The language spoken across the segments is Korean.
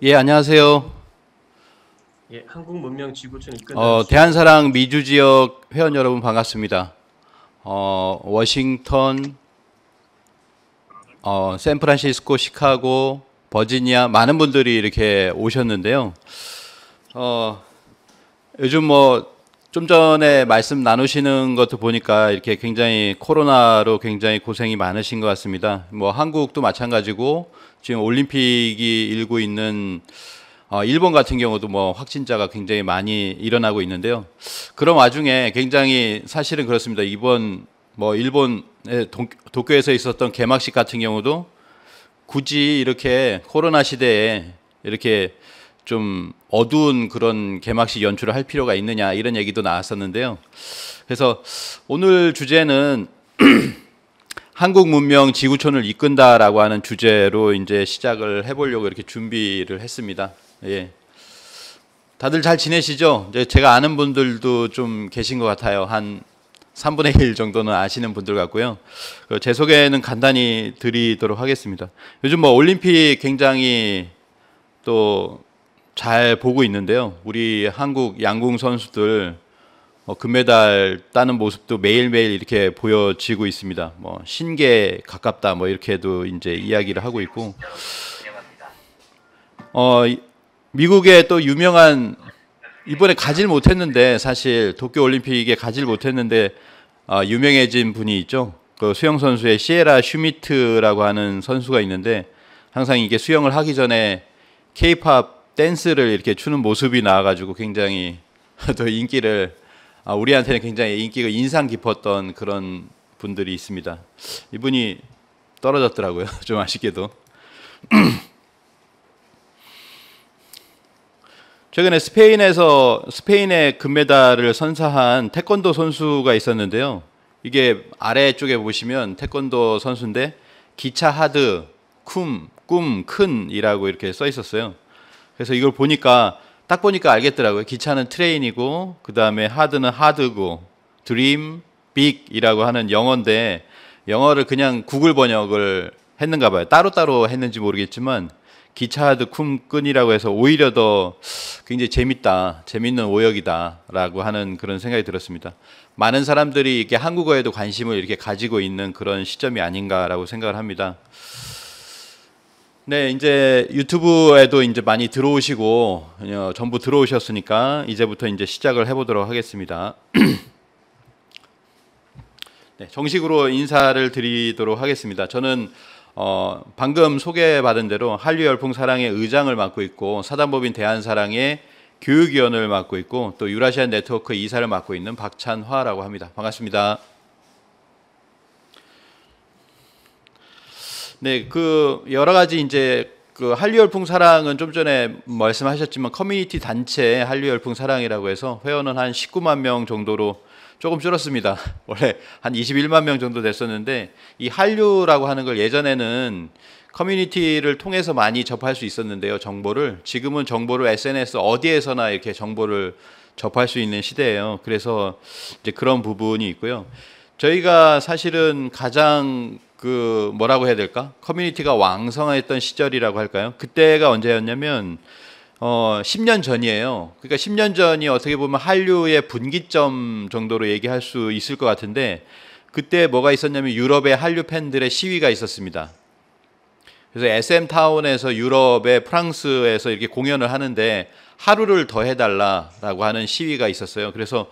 예, 안녕하세요. 예, 한국문명지구촌 이끌 어, 대한사랑 미주 지역 회원 여러분 반갑습니다. 어, 워싱턴, 어, 샌프란시스코, 시카고, 버지니아 많은 분들이 이렇게 오셨는데요. 어, 요즘 뭐 좀 전에 말씀 나누시는 것도 보니까 이렇게 굉장히 코로나로 굉장히 고생이 많으신 것 같습니다. 뭐 한국도 마찬가지고 지금 올림픽이 일고 있는 어, 일본 같은 경우도 뭐 확진자가 굉장히 많이 일어나고 있는데요. 그런 와중에 굉장히 사실은 그렇습니다. 이번 뭐 일본의 도, 도쿄에서 있었던 개막식 같은 경우도 굳이 이렇게 코로나 시대에 이렇게 좀 어두운 그런 개막식 연출을 할 필요가 있느냐 이런 얘기도 나왔었는데요. 그래서 오늘 주제는 한국 문명 지구촌을 이끈다라고 하는 주제로 이제 시작을 해보려고 이렇게 준비를 했습니다. 예. 다들 잘 지내시죠? 제가 아는 분들도 좀 계신 것 같아요. 한 3분의 1 정도는 아시는 분들 같고요. 그 제 소개는 간단히 드리도록 하겠습니다. 요즘 뭐 올림픽 굉장히 또 잘 보고 있는데요. 우리 한국 양궁 선수들 뭐 금메달 따는 모습도 매일매일 이렇게 보여지고 있습니다. 뭐 신계 가깝다 뭐 이렇게도 이제 이야기를 하고 있고 어 미국의 또 유명한 이번에 가질 못했는데 사실 도쿄 올림픽에 가질 못했는데 어, 유명해진 분이 있죠. 그 수영 선수의 시에라 슈미트라고 하는 선수가 있는데 항상 이게 수영을 하기 전에 케이팝 댄스를 이렇게 추는 모습이 나와가지고 굉장히 또 인기를 아, 우리한테는 굉장히 인기가 인상 깊었던 그런 분들이 있습니다. 이분이 떨어졌더라고요. 좀 아쉽게도. 최근에 스페인에서 스페인의 금메달을 선사한 태권도 선수가 있었는데요. 이게 아래쪽에 보시면 태권도 선수인데 기차 하드 쿰, 꿈, 큰이라고 이렇게 써 있었어요. 그래서 이걸 보니까 딱 보니까 알겠더라고요. 기차는 트레인이고 그 다음에 하드는 하드고 드림, 빅이라고 하는 영어인데 영어를 그냥 구글 번역을 했는가 봐요. 따로따로 했는지 모르겠지만 기차하드 쿰끈이라고 해서 오히려 더 굉장히 재밌다, 재밌는 오역이다라고 하는 그런 생각이 들었습니다. 많은 사람들이 이렇게 한국어에도 관심을 이렇게 가지고 있는 그런 시점이 아닌가라고 생각을 합니다. 네, 이제 유튜브에도 이제 많이 들어오시고 어, 전부 들어오셨으니까 이제부터 이제 시작을 해보도록 하겠습니다. 네, 정식으로 인사를 드리도록 하겠습니다. 저는 어, 방금 소개받은 대로 한류 열풍 사랑의 의장을 맡고 있고 사단법인 대한사랑의 교육위원을 맡고 있고 또 유라시안 네트워크 이사를 맡고 있는 박찬화라고 합니다. 반갑습니다. 네, 그 여러 가지 이제 그 한류 열풍 사랑은 좀 전에 말씀하셨지만 커뮤니티 단체 한류 열풍 사랑이라고 해서 회원은 한 19만 명 정도로 조금 줄었습니다. 원래 한 21만 명 정도 됐었는데 이 한류라고 하는 걸 예전에는 커뮤니티를 통해서 많이 접할 수 있었는데요. 정보를 지금은 정보를 SNS 어디에서나 이렇게 정보를 접할 수 있는 시대예요. 그래서 이제 그런 부분이 있고요. 저희가 사실은 가장 그 뭐라고 해야 될까? 커뮤니티가 왕성했던 시절이라고 할까요? 그때가 언제였냐면 어 10년 전이에요. 그러니까 10년 전이 어떻게 보면 한류의 분기점 정도로 얘기할 수 있을 것 같은데 그때 뭐가 있었냐면 유럽의 한류 팬들의 시위가 있었습니다. 그래서 SM 타운에서 유럽의 프랑스에서 이렇게 공연을 하는데 하루를 더 해달라라고 하는 시위가 있었어요. 그래서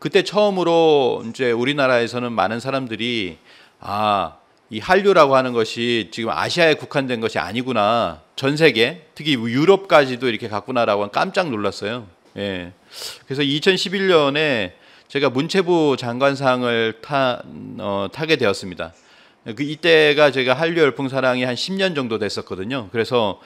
그때 처음으로 이제 우리나라에서는 많은 사람들이 아이 한류라고 하는 것이 지금 아시아에 국한된 것이 아니구나. 전 세계, 특히 유럽까지도 이렇게 갔구나라고 한 깜짝 놀랐어요. 예. 그래서 2011년에 제가 문체부 장관상을 타, 어, 타게 되었습니다. 그 이때가 제가 한류 열풍 사랑이 한 10년 정도 됐었거든요. 그래서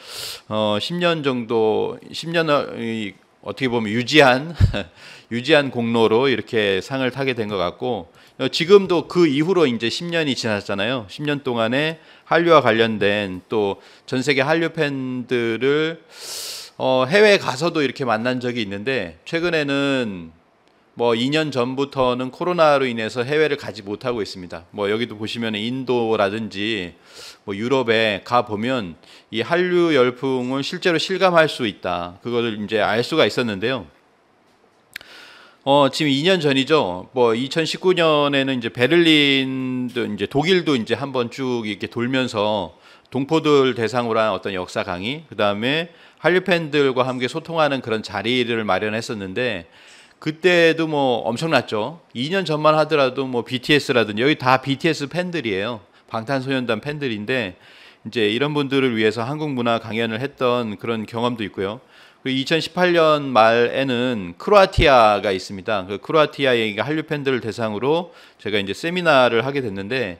어 10년 정도 10년을 어떻게 보면 유지한 유지한 공로로 이렇게 상을 타게 된 것 같고 어, 지금도 그 이후로 이제 10년이 지났잖아요. 10년 동안에 한류와 관련된 또 전 세계 한류 팬들을 어, 해외 가서도 이렇게 만난 적이 있는데 최근에는 뭐 2년 전부터는 코로나로 인해서 해외를 가지 못하고 있습니다. 뭐 여기도 보시면 인도라든지 뭐 유럽에 가 보면 이 한류 열풍을 실제로 실감할 수 있다. 그거를 이제 알 수가 있었는데요. 어, 지금 2년 전이죠. 뭐 2019년에는 이제 베를린도 이제 독일도 이제 한번 쭉 이렇게 돌면서 동포들 대상으로 한 어떤 역사 강의, 그다음에 한류 팬들과 함께 소통하는 그런 자리를 마련했었는데 그때도 뭐 엄청났죠. 2년 전만 하더라도 뭐 BTS라든지 여기 다 BTS 팬들이에요. 방탄소년단 팬들인데 이제 이런 분들을 위해서 한국 문화 강연을 했던 그런 경험도 있고요. 2018년 말에는 크로아티아가 있습니다. 그 크로아티아 얘 한류 팬들을 대상으로 제가 이제 세미나를 하게 됐는데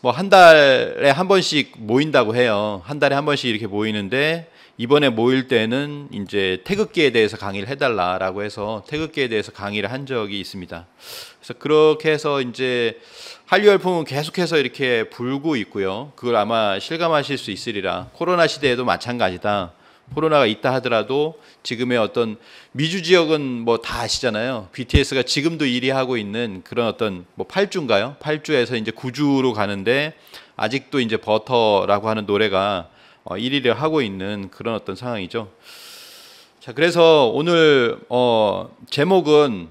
뭐 한 달에 한 번씩 모인다고 해요. 한 달에 한 번씩 이렇게 모이는데 이번에 모일 때는 이제 태극기에 대해서 강의를 해달라라고 해서 태극기에 대해서 강의를 한 적이 있습니다. 그래서 그렇게 해서 이제 한류 열풍은 계속해서 이렇게 불고 있고요. 그걸 아마 실감하실 수 있으리라. 코로나 시대에도 마찬가지다. 코로나가 있다 하더라도 지금의 어떤 미주 지역은 뭐 다 아시잖아요. BTS가 지금도 1위 하고 있는 그런 어떤 뭐 8주인가요? 8주에서 이제 9주로 가는데 아직도 이제 버터라고 하는 노래가 1위를 어, 하고 있는 그런 어떤 상황이죠. 자, 그래서 오늘 어, 제목은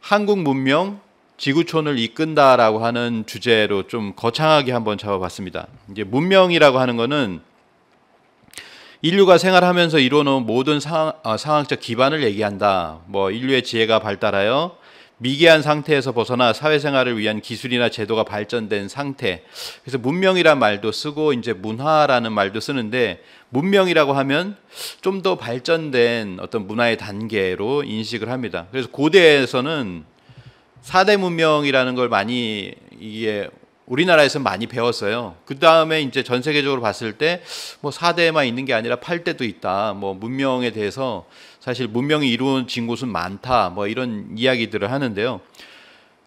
한국 문명 지구촌을 이끈다라고 하는 주제로 좀 거창하게 한번 잡아봤습니다. 이제 문명이라고 하는 거는 인류가 생활하면서 이뤄놓은 모든 상황, 어, 상황적 기반을 얘기한다. 뭐 인류의 지혜가 발달하여 미개한 상태에서 벗어나 사회생활을 위한 기술이나 제도가 발전된 상태. 그래서 문명이란 말도 쓰고 이제 문화라는 말도 쓰는데 문명이라고 하면 좀 더 발전된 어떤 문화의 단계로 인식을 합니다. 그래서 고대에서는 사대 문명이라는 걸 많이 이게 우리나라에서 많이 배웠어요. 그 다음에 이제 전 세계적으로 봤을 때뭐 4대만 있는 게 아니라 8대도 있다. 뭐 문명에 대해서 사실 문명이 이루어진 곳은 많다. 뭐 이런 이야기들을 하는데요.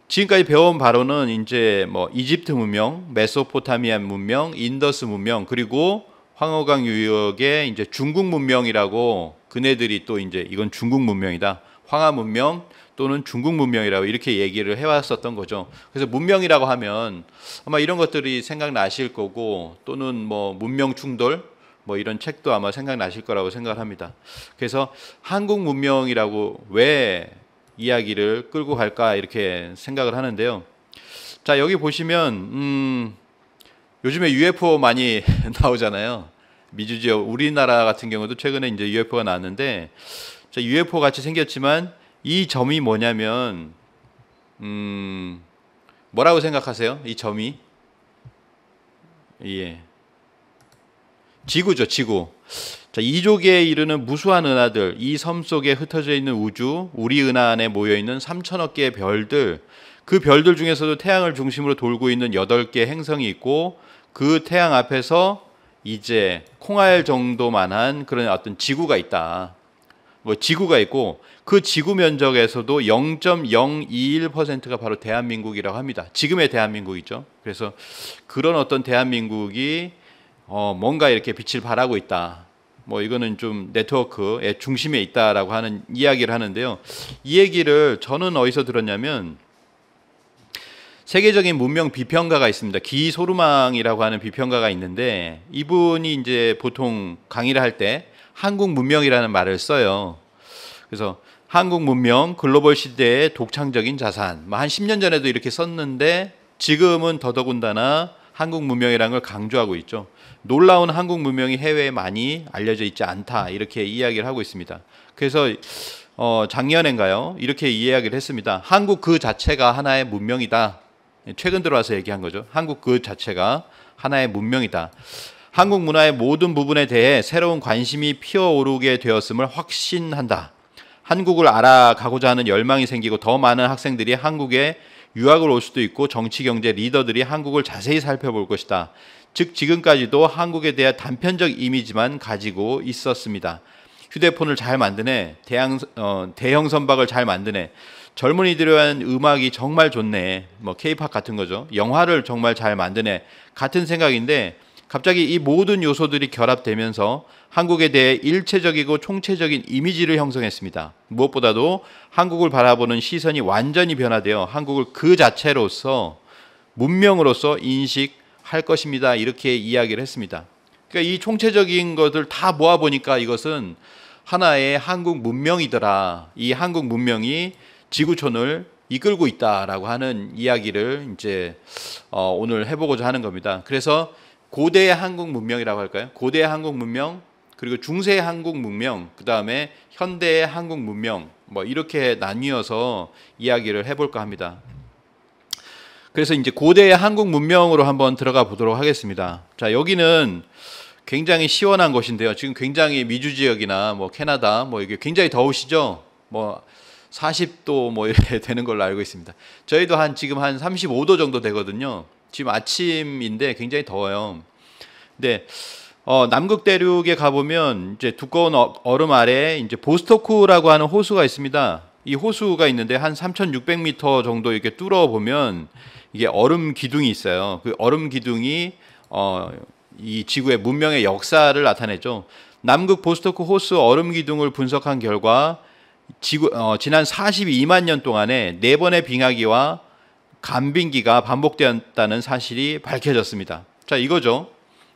지금까지 배운 바로는 이제 뭐 이집트 문명, 메소포타미아 문명, 인더스 문명, 그리고 황허강 유역에 이제 중국 문명이라고 그네들이 또 이제 이건 중국 문명이다. 황하 문명, 또는 중국 문명이라고 이렇게 얘기를 해왔었던 거죠. 그래서 문명이라고 하면 아마 이런 것들이 생각나실 거고 또는 뭐 문명 충돌 뭐 이런 책도 아마 생각나실 거라고 생각합니다. 그래서 한국 문명이라고 왜 이야기를 끌고 갈까 이렇게 생각을 하는데요. 자 여기 보시면 음, 요즘에 UFO 많이 나오잖아요. 미주 지역 우리나라 같은 경우도 최근에 이제 UFO가 나왔는데 자, UFO 같이 생겼지만 이 점이 뭐냐면 음 뭐라고 생각하세요? 이 점이 예. 지구죠, 지구. 자, 이족에 이르는 무수한 은하들, 이 섬 속에 흩어져 있는 우주, 우리 은하 안에 모여 있는 3천억 개의 별들, 그 별들 중에서도 태양을 중심으로 돌고 있는 8개 행성이 있고 그 태양 앞에서 이제 콩알 정도만한 그런 어떤 지구가 있다. 뭐 지구가 있고 그 지구 면적에서도 0.021%가 바로 대한민국이라고 합니다. 지금의 대한민국이죠. 그래서 그런 어떤 대한민국이 어 뭔가 이렇게 빛을 발하고 있다. 뭐 이거는 좀 네트워크의 중심에 있다라고 하는 이야기를 하는데요. 이 얘기를 저는 어디서 들었냐면 세계적인 문명 비평가가 있습니다. 기소르망이라고 하는 비평가가 있는데 이분이 이제 보통 강의를 할때 한국 문명이라는 말을 써요. 그래서 한국 문명 글로벌 시대의 독창적인 자산. 뭐 한 10년 전에도 이렇게 썼는데 지금은 더더군다나 한국 문명이라는 걸 강조하고 있죠. 놀라운 한국 문명이 해외에 많이 알려져 있지 않다 이렇게 이야기를 하고 있습니다. 그래서 어, 작년엔가요 이렇게 이야기를 했습니다. 한국 그 자체가 하나의 문명이다. 최근 들어와서 얘기한 거죠. 한국 그 자체가 하나의 문명이다. 한국 문화의 모든 부분에 대해 새로운 관심이 피어오르게 되었음을 확신한다. 한국을 알아가고자 하는 열망이 생기고 더 많은 학생들이 한국에 유학을 올 수도 있고 정치 경제 리더들이 한국을 자세히 살펴볼 것이다. 즉 지금까지도 한국에 대한 단편적 이미지만 가지고 있었습니다. 휴대폰을 잘 만드네. 대양, 어, 대형 선박을 잘 만드네. 젊은이들에 대한 음악이 정말 좋네. 뭐 케이팝 같은 거죠. 영화를 정말 잘 만드네. 같은 생각인데 갑자기 이 모든 요소들이 결합되면서 한국에 대해 일체적이고 총체적인 이미지를 형성했습니다. 무엇보다도 한국을 바라보는 시선이 완전히 변화되어 한국을 그 자체로서 문명으로서 인식할 것입니다. 이렇게 이야기를 했습니다. 그러니까 이 총체적인 것을 다 모아 보니까 이것은 하나의 한국 문명이더라. 이 한국 문명이 지구촌을 이끌고 있다라고 하는 이야기를 이제 어, 오늘 해보고자 하는 겁니다. 그래서 고대의 한국 문명이라고 할까요? 고대의 한국 문명 그리고 중세의 한국 문명 그 다음에 현대의 한국 문명 뭐 이렇게 나뉘어서 이야기를 해볼까 합니다. 그래서 이제 고대의 한국 문명으로 한번 들어가 보도록 하겠습니다. 자 여기는 굉장히 시원한 곳인데요. 지금 굉장히 미주 지역이나 뭐 캐나다 뭐 이게 굉장히 더우시죠? 뭐 40도 뭐 이렇게 되는 걸로 알고 있습니다. 저희도 한 지금 한 35도 정도 되거든요. 지금 아침인데 굉장히 더워요. 근데 어, 남극 대륙에 가보면 이제 두꺼운 어, 얼음 아래 이제 보스토크라고 하는 호수가 있습니다. 이 호수가 있는데 한 3,600m 정도 이렇게 뚫어 보면 이게 얼음 기둥이 있어요. 그 얼음 기둥이 어, 이 지구의 문명의 역사를 나타내죠. 남극 보스토크 호수 얼음 기둥을 분석한 결과 지구, 어, 지난 42만 년 동안에 네 번의 빙하기와 간빙기가 반복되었다는 사실이 밝혀졌습니다. 자, 이거죠.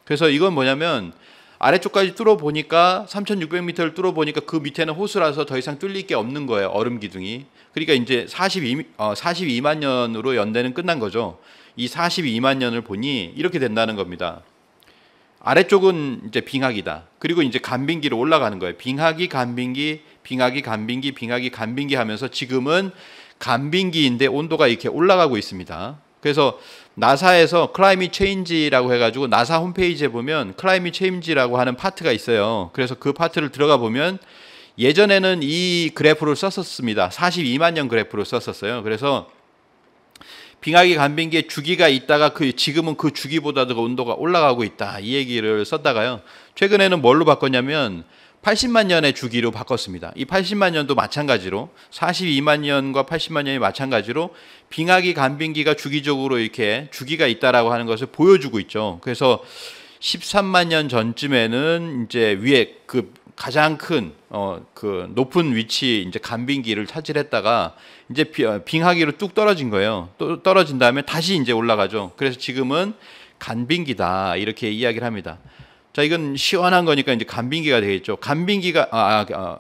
그래서 이건 뭐냐면 아래쪽까지 뚫어 보니까 3,600m를 뚫어 보니까 그 밑에는 호수라서 더 이상 뚫릴 게 없는 거예요. 얼음 기둥이. 그러니까 이제 42, 어, 42만 년으로 연대는 끝난 거죠. 이 42만 년을 보니 이렇게 된다는 겁니다. 아래쪽은 이제 빙하기다. 그리고 이제 간빙기로 올라가는 거예요. 빙하기, 간빙기, 빙하기, 간빙기, 빙하기, 간빙기 하면서 지금은 간빙기인데 온도가 이렇게 올라가고 있습니다. 그래서 나사에서 클라이밋 체인지라고 해가지고 나사 홈페이지에 보면 클라이밋 체인지라고 하는 파트가 있어요. 그래서 그 파트를 들어가 보면 예전에는 이 그래프를 썼었습니다. 42만 년 그래프를 썼었어요. 그래서 빙하기 간빙기에 주기가 있다가 그 지금은 그 주기보다도 온도가 올라가고 있다 이 얘기를 썼다가요. 최근에는 뭘로 바꿨냐면 80만 년의 주기로 바꿨습니다. 이 80만 년도 마찬가지로 42만 년과 80만 년이 마찬가지로 빙하기 간빙기가 주기적으로 이렇게 주기가 있다라고 하는 것을 보여주고 있죠. 그래서 13만 년 전쯤에는 이제 위에 그 가장 큰어그 높은 위치 이제 간빙기를 차지했다가 이제 어, 빙하기로 뚝 떨어진 거예요. 또 떨어진 다음에 다시 이제 올라가죠. 그래서 지금은 간빙기다 이렇게 이야기를 합니다. 자, 이건 시원한 거니까 이제 간빙기가 되겠죠. 간빙기가 아, 아, 아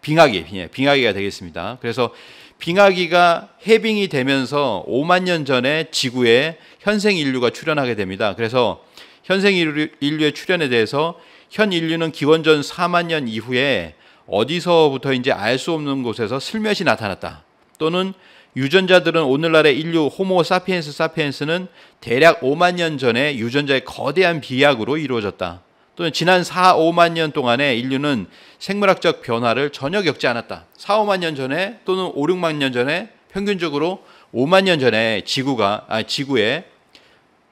빙하기, 예, 빙하기가 되겠습니다. 그래서 빙하기가 해빙이 되면서 5만 년 전에 지구에 현생 인류가 출현하게 됩니다. 그래서 현생 인류의 출현에 대해서 현 인류는 기원전 4만 년 이후에 어디서부터인지 알 수 없는 곳에서 슬며시 나타났다. 또는 유전자들은 오늘날의 인류 호모 사피엔스 사피엔스는 대략 5만 년 전에 유전자의 거대한 비약으로 이루어졌다. 또는 지난 4, 5만 년 동안에 인류는 생물학적 변화를 전혀 겪지 않았다. 4, 5만 년 전에 또는 5, 6만 년 전에 평균적으로 5만 년 전에 지구가 아 지구에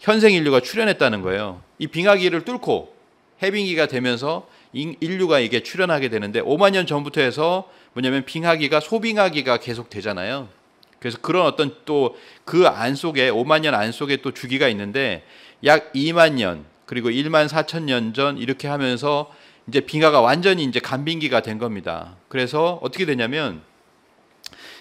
현생 인류가 출현했다는 거예요. 이 빙하기를 뚫고 해빙기가 되면서 인류가 이게 출현하게 되는데 5만 년 전부터 해서 뭐냐면 빙하기가 소빙하기가 계속 되잖아요. 그래서 그런 어떤 또 그 안 속에 5만 년 안 속에 또 주기가 있는데 약 2만 년 그리고 1만 4천 년 전 이렇게 하면서 이제 빙하가 완전히 이제 간빙기가 된 겁니다. 그래서 어떻게 되냐면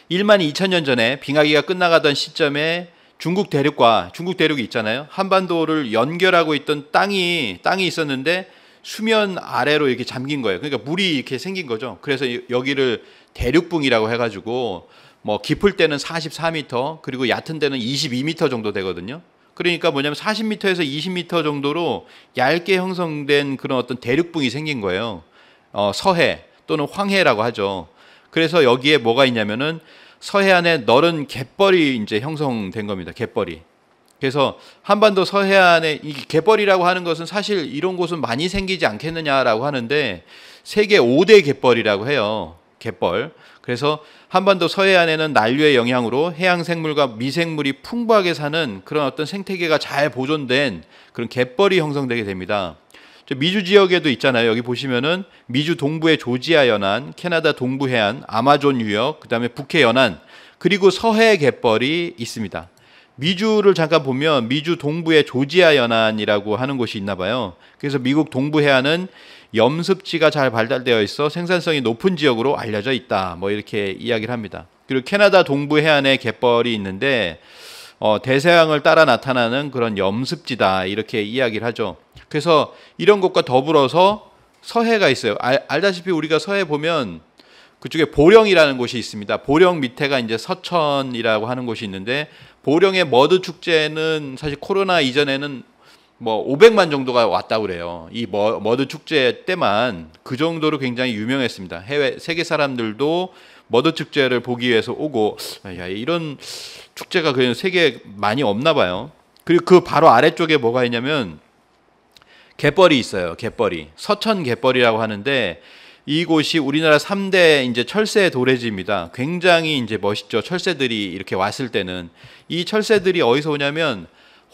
1만 2천 년 전에 빙하기가 끝나가던 시점에 중국 대륙과 중국 대륙이 있잖아요. 한반도를 연결하고 있던 땅이 땅이 있었는데 수면 아래로 이렇게 잠긴 거예요. 그러니까 물이 이렇게 생긴 거죠. 그래서 여기를 대륙붕이라고 해가지고 뭐 깊을 때는 44m 그리고 얕은 데는 22m 정도 되거든요. 그러니까 뭐냐면 40m에서 20m 정도로 얇게 형성된 그런 어떤 대륙붕이 생긴 거예요. 어, 서해 또는 황해라고 하죠. 그래서 여기에 뭐가 있냐면은 서해안에 너른 갯벌이 이제 형성된 겁니다. 갯벌이. 그래서 한반도 서해안에 이 갯벌이라고 하는 것은 사실 이런 곳은 많이 생기지 않겠느냐라고 하는데 세계 5대 갯벌이라고 해요. 갯벌. 그래서 한반도 서해안에는 난류의 영향으로 해양 생물과 미생물이 풍부하게 사는 그런 어떤 생태계가 잘 보존된 그런 갯벌이 형성되게 됩니다. 미주 지역에도 있잖아요. 여기 보시면은 미주 동부의 조지아 연안, 캐나다 동부 해안, 아마존 유역, 그다음에 북해 연안, 그리고 서해 갯벌이 있습니다. 미주를 잠깐 보면 미주 동부의 조지아 연안이라고 하는 곳이 있나 봐요. 그래서 미국 동부 해안은 염습지가 잘 발달되어 있어 생산성이 높은 지역으로 알려져 있다. 뭐 이렇게 이야기를 합니다. 그리고 캐나다 동부 해안에 갯벌이 있는데 어, 대서양을 따라 나타나는 그런 염습지다 이렇게 이야기를 하죠. 그래서 이런 것과 더불어서 서해가 있어요. 알, 알다시피 우리가 서해 보면 그쪽에 보령이라는 곳이 있습니다. 보령 밑에가 이제 서천이라고 하는 곳이 있는데 보령의 머드 축제는 사실 코로나 이전에는 뭐 500만 정도가 왔다 그래요. 이 머드 축제 때만 그 정도로 굉장히 유명했습니다. 해외 세계 사람들도 머드 축제를 보기 위해서 오고 야 이런 축제가 그냥 세계 많이 없나 봐요. 그리고 그 바로 아래쪽에 뭐가 있냐면 갯벌이 있어요. 갯벌이. 서천 갯벌이라고 하는데 이곳이 우리나라 3대 이제 철새 도래지입니다. 굉장히 이제 멋있죠. 철새들이 이렇게 왔을 때는 이 철새들이 어디서 오냐면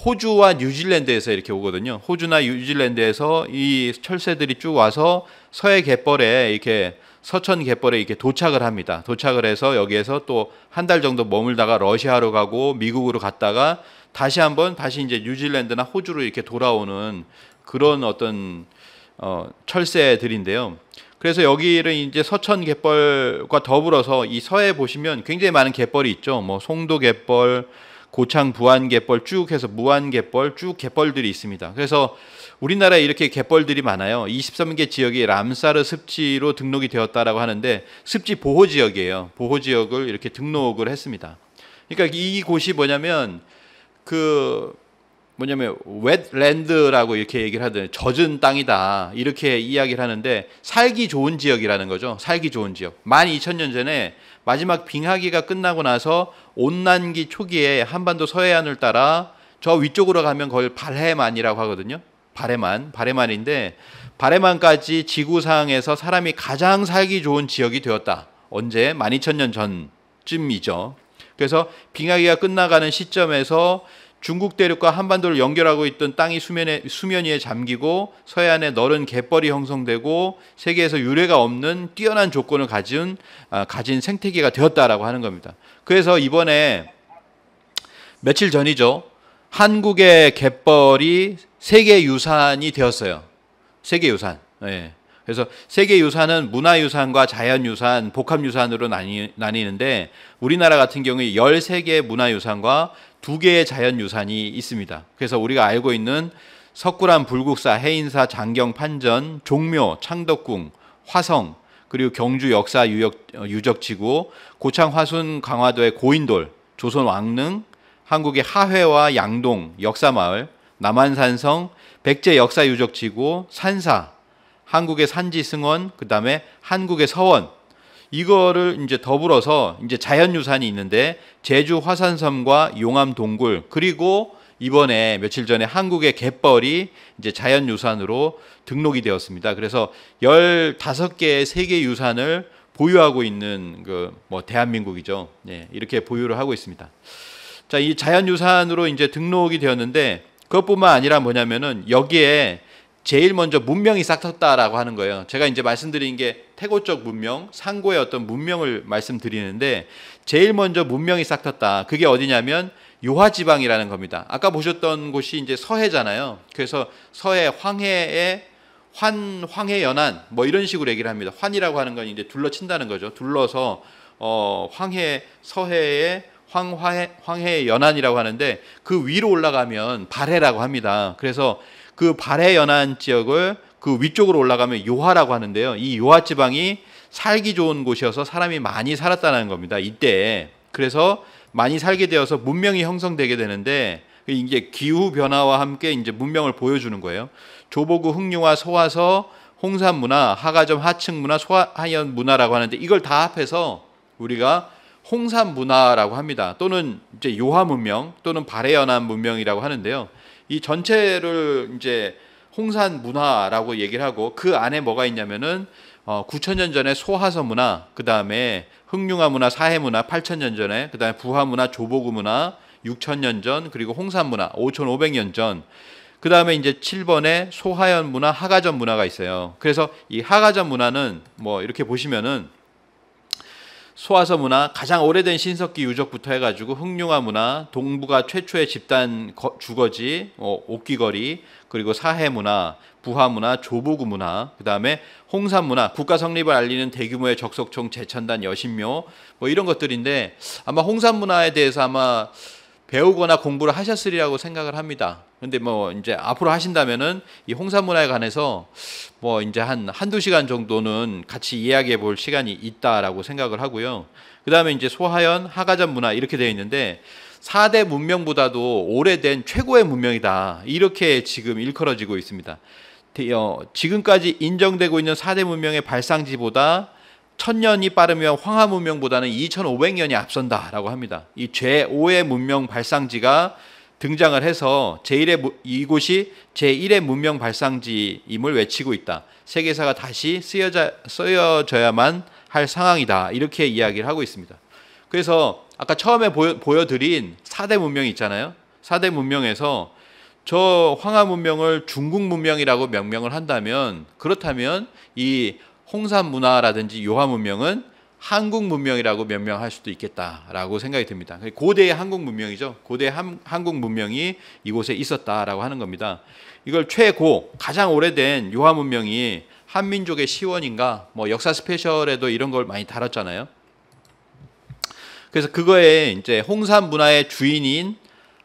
호주와 뉴질랜드에서 이렇게 오거든요. 호주나 뉴질랜드에서 이 철새들이 쭉 와서 서해 갯벌에 이렇게 서천 갯벌에 이렇게 도착을 합니다. 도착을 해서 여기에서 또 한 달 정도 머물다가 러시아로 가고 미국으로 갔다가 다시 한번 다시 이제 뉴질랜드나 호주로 이렇게 돌아오는 그런 어떤 어, 철새들인데요. 그래서 여기를 이제 서천 갯벌과 더불어서 이 서해 보시면 굉장히 많은 갯벌이 있죠. 뭐 송도 갯벌, 고창 부안갯벌 쭉 해서 무안갯벌 쭉 갯벌들이 있습니다. 그래서 우리나라에 이렇게 갯벌들이 많아요. 23개 지역이 람사르 습지로 등록이 되었다라고 하는데 습지 보호 지역이에요. 보호 지역을 이렇게 등록을 했습니다. 그러니까 이곳이 뭐냐면 그 뭐냐면 웨트랜드라고 이렇게 얘기를 하든 젖은 땅이다 이렇게 이야기를 하는데 살기 좋은 지역이라는 거죠. 살기 좋은 지역. 12,000년 전에 마지막 빙하기가 끝나고 나서 온난기 초기에 한반도 서해안을 따라 저 위쪽으로 가면 거의 발해만이라고 하거든요. 발해만, 발해만인데 발해만까지 지구상에서 사람이 가장 살기 좋은 지역이 되었다. 언제? 12,000년 전쯤이죠. 그래서 빙하기가 끝나가는 시점에서 중국 대륙과 한반도를 연결하고 있던 땅이 수면에, 수면 위에 잠기고 서해안에 넓은 갯벌이 형성되고 세계에서 유례가 없는 뛰어난 조건을 가진 아, 가진 생태계가 되었다라고 하는 겁니다. 그래서 이번에 며칠 전이죠. 한국의 갯벌이 세계 유산이 되었어요. 세계 유산. 예. 그래서 세계 유산은 문화 유산과 자연 유산, 복합 유산으로 나뉘, 는데 우리나라 같은 경우에 13개의 문화 유산과 두 개의 자연 유산이 있습니다. 그래서 우리가 알고 있는 석굴암 불국사, 해인사, 장경, 판전, 종묘, 창덕궁, 화성, 그리고 경주 역사 유역, 유적지구, 고창 화순 강화도의 고인돌, 조선 왕릉, 한국의 하회와 양동 역사마을, 남한산성, 백제 역사 유적지구, 산사, 한국의 산지승원, 그 다음에 한국의 서원, 이거를 이제 더불어서 이제 자연유산이 있는데 제주 화산섬과 용암 동굴 그리고 이번에 며칠 전에 한국의 갯벌이 이제 자연유산으로 등록이 되었습니다. 그래서 15개의 세계 유산을 보유하고 있는 그 뭐 대한민국이죠. 네, 이렇게 보유를 하고 있습니다. 자, 이 자연유산으로 이제 등록이 되었는데 그것뿐만 아니라 뭐냐면은 여기에 제일 먼저 문명이 싹텄다라고 하는 거예요. 제가 이제 말씀드린 게 태고적 문명, 상고의 어떤 문명을 말씀드리는데 제일 먼저 문명이 싹텄다. 그게 어디냐면 요하 지방이라는 겁니다. 아까 보셨던 곳이 이제 서해잖아요. 그래서 서해 황해의 환 황해 연안 뭐 이런 식으로 얘기를 합니다. 환이라고 하는 건 이제 둘러친다는 거죠. 둘러서 어 황해 서해의 황화해 황해 연안이라고 하는데 그 위로 올라가면 발해라고 합니다. 그래서 그 발해 연안 지역을 그 위쪽으로 올라가면 요하라고 하는데요. 이 요하 지방이 살기 좋은 곳이어서 사람이 많이 살았다는 겁니다. 이때 그래서 많이 살게 되어서 문명이 형성되게 되는데 이게 기후 변화와 함께 이제 문명을 보여주는 거예요. 조보구 흑룡화 소화서 홍산 문화, 하가점 하층 문화, 소하연 화 문화라고 하는데 이걸 다 합해서 우리가 홍산 문화라고 합니다. 또는 이제 요하 문명 또는 발해연안 문명이라고 하는데요. 이 전체를 이제 홍산 문화라고 얘기를 하고 그 안에 뭐가 있냐면은 어, 9 0 0 0년 전에 소화서 문화, 그 다음에 흑룡화 문화, 사해 문화, 8 0 0 0년 전에, 그 다음에 부화 문화, 조보구 문화, 6 0 0 0년 전, 그리고 홍산 문화, 5,500년 전, 그 다음에 이제 7번에 소화연 문화, 하가전 문화가 있어요. 그래서 이 하가전 문화는 뭐 이렇게 보시면은 소아서 문화, 가장 오래된 신석기 유적부터 해가지고 흑룡화 문화, 동부가 최초의 집단 거, 주거지, 어, 옷귀걸이, 그리고 사해 문화, 부화 문화, 조부구 문화, 그 다음에 홍산 문화, 국가 성립을 알리는 대규모의 적석총 제천단 여신묘, 뭐 이런 것들인데 아마 홍산 문화에 대해서 아마 배우거나 공부를 하셨으리라고 생각을 합니다. 근데 뭐 이제 앞으로 하신다면은 이 홍산 문화에 관해서 뭐 이제 한 한두 시간 정도는 같이 이야기해 볼 시간이 있다라고 생각을 하고요. 그다음에 이제 소하연 하가전 문화 이렇게 되어 있는데 4대 문명보다도 오래된 최고의 문명이다. 이렇게 지금 일컬어지고 있습니다. 어, 지금까지 인정되고 있는 4대 문명의 발상지보다 천년이 빠르면 황하 문명보다는 2,500년이 앞선다라고 합니다. 이 제5의 문명 발상지가 등장을 해서 제1의 이곳이 제1의 문명 발상지임을 외치고 있다. 세계사가 다시 쓰여져, 쓰여져야만 할 상황이다. 이렇게 이야기를 하고 있습니다. 그래서 아까 처음에 보여, 드린 4대 문명 있잖아요. 4대 문명에서 저 황하 문명을 중국 문명이라고 명명을 한다면 그렇다면 이 홍산 문화라든지 요하 문명은 한국 문명이라고 명명할 수도 있겠다라고 생각이 듭니다. 고대의 한국 문명이죠. 고대 한, 국 문명이 이곳에 있었다라고 하는 겁니다. 이걸 최고 가장 오래된 요하 문명이 한민족의 시원인가 뭐 역사 스페셜에도 이런 걸 많이 다뤘잖아요. 그래서 그거에 이제 홍산 문화의 주인인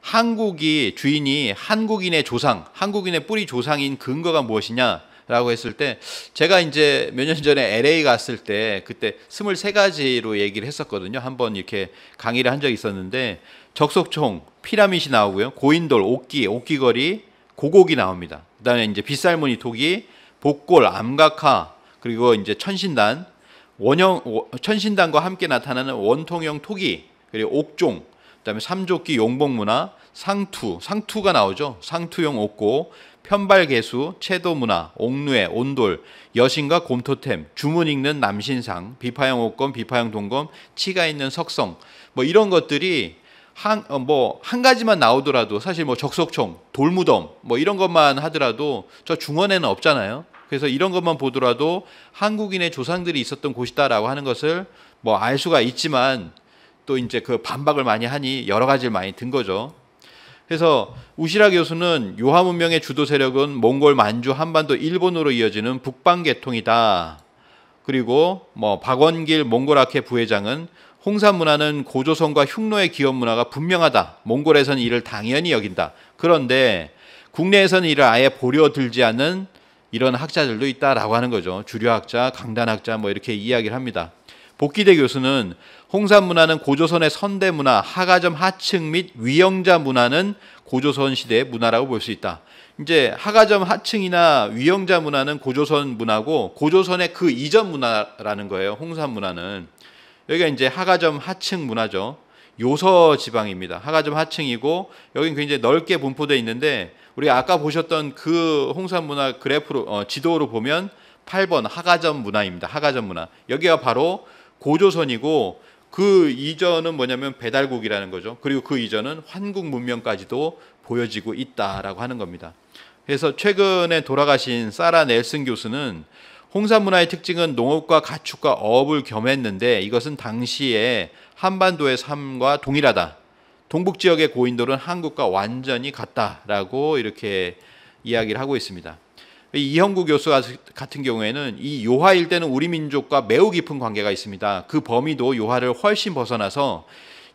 한국이 주인이 한국인의 조상, 한국인의 뿌리 조상인 근거가 무엇이냐? 라고 했을 때 제가 이제 몇 년 전에 LA 갔을 때 그때 23가지로 얘기를 했었거든요. 한번 이렇게 강의를 한 적이 있었는데 적속총, 피라밋이 나오고요. 고인돌, 옥기, 옥기거리, 고곡이 나옵니다. 그 다음에 이제 빗살무늬 토기, 복골, 암각화, 그리고 이제 천신단, 원형, 어, 천신단과 함께 나타나는 원통형 토기, 그리고 옥종, 그 다음에 삼조끼 용복문화, 상투, 상투가 나오죠. 상투형 옥고, 편발개수, 채도문화, 옥루에, 온돌, 여신과 곰토템, 주문 읽는 남신상, 비파형 옷검, 비파형 동검, 치가 있는 석성 뭐 이런 것들이 한 뭐한 어, 뭐 가지만 나오더라도 사실 뭐 적석총, 돌무덤 뭐 이런 것만 하더라도 저 중원에는 없잖아요. 그래서 이런 것만 보더라도 한국인의 조상들이 있었던 곳이다라고 하는 것을 뭐 알 수가 있지만 또 이제 그 반박을 많이 하니 여러 가지를 많이 든 거죠. 그래서 우시라 교수는 요하 문명의 주도 세력은 몽골, 만주, 한반도, 일본으로 이어지는 북방 계통이다. 그리고 뭐 박원길 몽골 학회 부회장은 홍산 문화는 고조선과 흉노의 기업 문화가 분명하다. 몽골에서는 이를 당연히 여긴다. 그런데 국내에서는 이를 아예 보려들지 않는 이런 학자들도 있다라고 하는 거죠. 주류학자, 강단학자 뭐 이렇게 이야기를 합니다. 복기대 교수는 홍산 문화는 고조선의 선대 문화, 하가점 하층 및 위영자 문화는 고조선 시대의 문화라고 볼 수 있다. 이제 하가점 하층이나 위영자 문화는 고조선 문화고 고조선의 그 이전 문화라는 거예요. 홍산 문화는 여기가 이제 하가점 하층 문화죠. 요서 지방입니다. 하가점 하층이고 여기 굉장히 넓게 분포되 있는데 우리 아까 보셨던 그 홍산 문화 그래프로 어, 지도로 보면 8번 하가점 문화입니다. 하가점 문화. 여기가 바로 고조선이고 그 이전은 뭐냐면 배달국이라는 거죠. 그리고 그 이전은 환국 문명까지도 보여지고 있다라고 하는 겁니다. 그래서 최근에 돌아가신 사라 넬슨 교수는 홍산 문화의 특징은 농업과 가축과 어업을 겸했는데 이것은 당시에 한반도의 삶과 동일하다. 동북 지역의 고인돌은 한국과 완전히 같다라고 이렇게 이야기를 하고 있습니다. 이형구 교수 같은 경우에는 이 요하 일대는 우리 민족과 매우 깊은 관계가 있습니다. 그 범위도 요하를 훨씬 벗어나서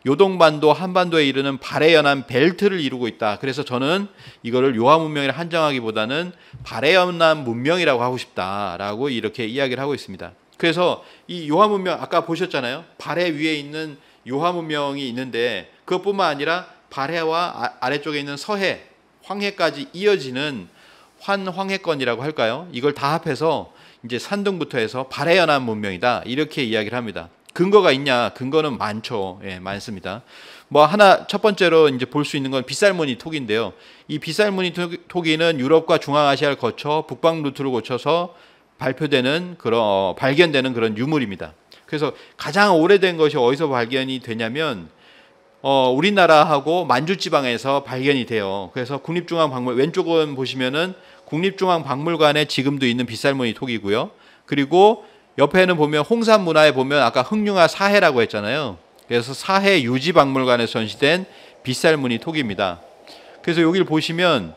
요동반도 한반도에 이르는 발해 연안 벨트를 이루고 있다. 그래서 저는 이거를 요하 문명이라 한정하기보다는 발해 연안 문명이라고 하고 싶다라고 이렇게 이야기를 하고 있습니다. 그래서 이 요하 문명 아까 보셨잖아요. 발해 위에 있는 요하 문명이 있는데 그것뿐만 아니라 발해와 아, 아래쪽에 있는 서해, 황해까지 이어지는 환황해권이라고 할까요? 이걸 다 합해서 이제 산둥부터 해서 발해연한 문명이다 이렇게 이야기를 합니다. 근거가 있냐? 근거는 많죠. 예, 많습니다. 뭐 하나 첫 번째로 이제 볼 수 있는 건 빗살무늬 토기인데요. 이 빗살무늬 토기는 유럽과 중앙아시아를 거쳐 북방 루트를 거쳐서 발표되는 그런 어, 발견되는 그런 유물입니다. 그래서 가장 오래된 것이 어디서 발견이 되냐면 어, 우리나라하고 만주 지방에서 발견이 돼요. 그래서 국립중앙박물관 왼쪽은 보시면은 국립중앙박물관에 지금도 있는 빗살무늬 토기고요 그리고 옆에는 보면 홍산 문화에 보면 아까 흑융화 사해라고 했잖아요. 그래서 사해 유지 박물관에 전시된 빗살무늬 토기입니다 그래서 여기를 보시면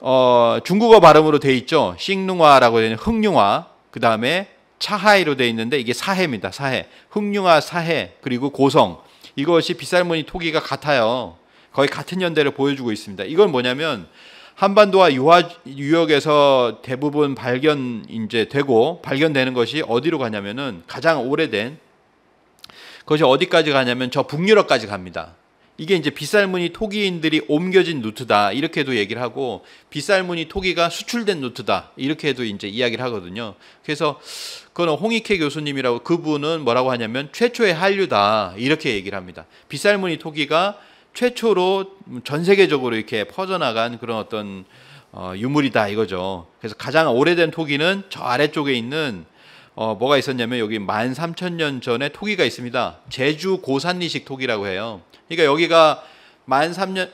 어, 중국어 발음으로 돼 있죠. 싱룽화라고 되는 흑융화. 그 다음에 차하이로 돼 있는데 이게 사해입니다. 사해. 흑융화 사해 그리고 고성. 이것이 빗살무늬 토기가 같아요. 거의 같은 연대를 보여주고 있습니다. 이건 뭐냐면 한반도와 유화 유역에서 대부분 발견 이제 되고 발견되는 것이 어디로 가냐면은 가장 오래된 그것이 어디까지 가냐면 저 북유럽까지 갑니다. 이게 이제 빗살무늬 토기인들이 옮겨진 노트다 이렇게도 얘기를 하고 빗살무늬 토기가 수출된 노트다 이렇게도 이제 이야기를 하거든요. 그래서 그건 홍익혜 교수님이라고 그분은 뭐라고 하냐면 최초의 한류다 이렇게 얘기를 합니다. 빗살무늬 토기가 최초로 전 세계적으로 이렇게 퍼져나간 그런 어떤 어, 유물이다 이거죠. 그래서 가장 오래된 토기는 저 아래쪽에 있는 어, 뭐가 있었냐면 여기 13,000년 전에 토기가 있습니다. 제주 고산리식 토기라고 해요. 그러니까 여기가 13,000년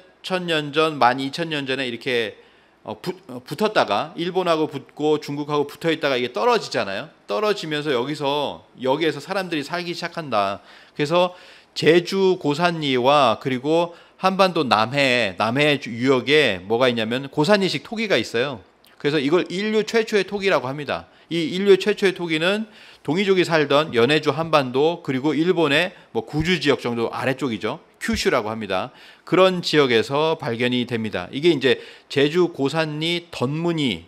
전, 12,000년 전에 이렇게 어, 부, 어, 붙었다가 일본하고 붙고 중국하고 붙어 있다가 이게 떨어지잖아요. 떨어지면서 여기서 여기에서 사람들이 살기 시작한다. 그래서 제주 고산리와 그리고 한반도 남해 남해 유역에 뭐가 있냐면 고산리식 토기가 있어요. 그래서 이걸 인류 최초의 토기라고 합니다. 이 인류 최초의 토기는 동이족이 살던 연해주 한반도 그리고 일본의 뭐 구주 지역 정도 아래쪽이죠. 큐슈라고 합니다. 그런 지역에서 발견이 됩니다. 이게 이제 제주 고산리 덧무이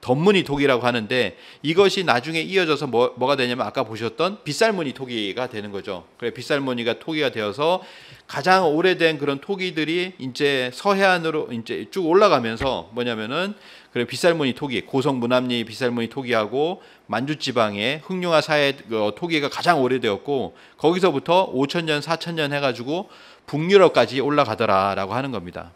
덧무늬 토기라고 하는데 이것이 나중에 이어져서 뭐, 가 되냐면 아까 보셨던 빗살무늬 토기가 되는 거죠. 그래 빗살무늬가 토기가 되어서 가장 오래된 그런 토기들이 이제 서해안으로 이제 쭉 올라가면서 뭐냐면은 그래 빗살무늬 토기, 고성 무남리 빗살무늬 토기하고 만주 지방의 흑룡화 사해 그 토기가 가장 오래되었고 거기서부터 5천년, 4천년 해 가지고 북유럽까지 올라가더라라고 하는 겁니다.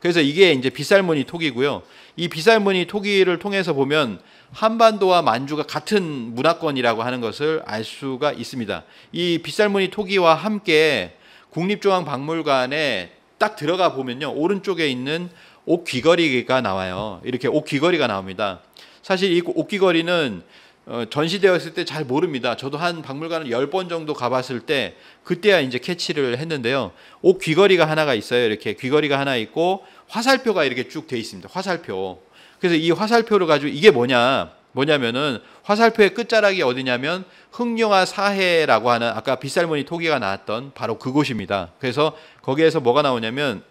그래서 이게 이제 비살무늬토기고요이비살무늬토기를 통해서 보면 한반도와 만주가 같은 문화권이라고 하는 것을 알 수가 있습니다. 이비살무늬토기와 함께 국립중앙박물관에 딱 들어가 보면요. 오른쪽에 있는 옷 귀걸이가 나와요. 이렇게 옷 귀걸이가 나옵니다. 사실 이옷 귀걸이는 어, 전시되었을 때 잘 모릅니다. 저도 한 박물관을 10번 정도 가봤을 때 그때야 이제 캐치를 했는데요. 옷 귀걸이가 하나가 있어요. 이렇게 귀걸이가 하나 있고 화살표가 이렇게 쭉 돼 있습니다. 화살표. 그래서 이 화살표를 가지고 이게 뭐냐? 뭐냐면은 화살표의 끝자락이 어디냐면 흥룡화 사해라고 하는 아까 빗살무늬 토기가 나왔던 바로 그곳입니다. 그래서 거기에서 뭐가 나오냐면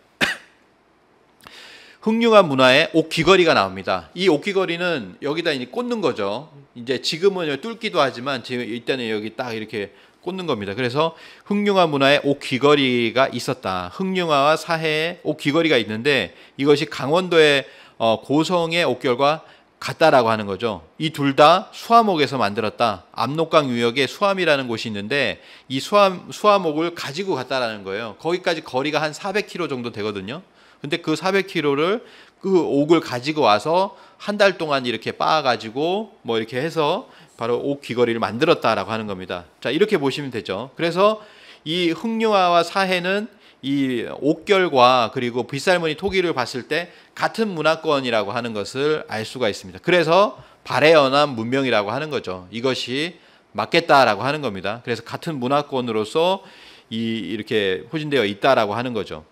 흑룡한문화의옥귀거리가 나옵니다. 이옥귀거리는 여기다 이제 꽂는 거죠. 이제 지금은 뚫기도 하지만 지금 일단은 여기 딱 이렇게 꽂는 겁니다. 그래서 흑룡한문화의옥귀거리가 있었다. 흑룡화와사해의옥귀거리가 있는데 이것이 강원도의 어, 고성의 옥결과 같다라고 하는 거죠. 이 둘 다 수화목에서 만들었다. 압록강 유역에 수암이라는 곳이 있는데 이 수암 수화목을 가지고 갔다라는 거예요. 거기까지 거리가 한 400km 정도 되거든요. 근데 그 400kg를 그 옥을 가지고 와서 한 달 동안 이렇게 빻아 가지고 뭐 이렇게 해서 바로 옥 귀걸이를 만들었다라고 하는 겁니다. 자, 이렇게 보시면 되죠. 그래서 이흑룡화와 사해는 이 옥결과 그리고 빗살무늬 토기를 봤을 때 같은 문화권이라고 하는 것을 알 수가 있습니다. 그래서 발해연한 문명이라고 하는 거죠. 이것이 맞겠다라고 하는 겁니다. 그래서 같은 문화권으로서 이 이렇게 호진되어 있다라고 하는 거죠.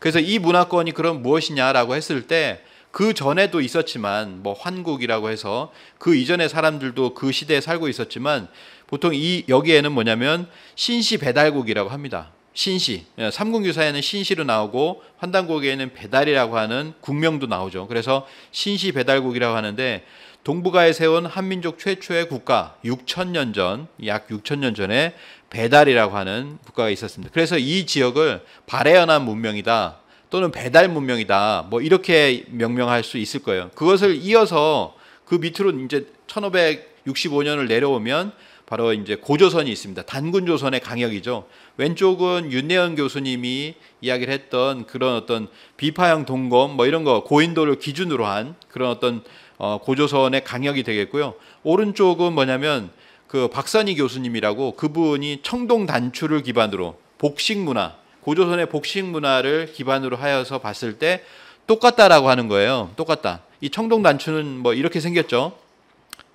그래서 이 문화권이 그럼 무엇이냐라고 했을 때 그 전에도 있었지만 뭐 환국이라고 해서 그 이전의 사람들도 그 시대에 살고 있었지만 보통 이 여기에는 뭐냐면 신시 배달국이라고 합니다. 신시 예, 삼국유사에는 신시로 나오고 환단국에는 배달이라고 하는 국명도 나오죠. 그래서 신시 배달국이라고 하는데 동북아에 세운 한민족 최초의 국가 6천년 전, 약 6천년 전에 배달이라고 하는 국가가 있었습니다. 그래서 이 지역을 발해연한 문명이다 또는 배달 문명이다 뭐 이렇게 명명할 수 있을 거예요. 그것을 이어서 그 밑으로 이제 1565년을 내려오면 바로 이제 고조선이 있습니다. 단군 조선의 강역이죠. 왼쪽은 윤내연 교수님이 이야기를 했던 그런 어떤 비파형 동검 뭐 이런 거 고인도를 기준으로 한 그런 어떤 어, 고조선의 강역이 되겠고요. 오른쪽은 뭐냐면 그 박선희 교수님이라고 그분이 청동 단추를 기반으로 복식 문화, 고조선의 복식 문화를 기반으로 하여서 봤을 때 똑같다라고 하는 거예요. 똑같다. 이 청동 단추는 뭐 이렇게 생겼죠.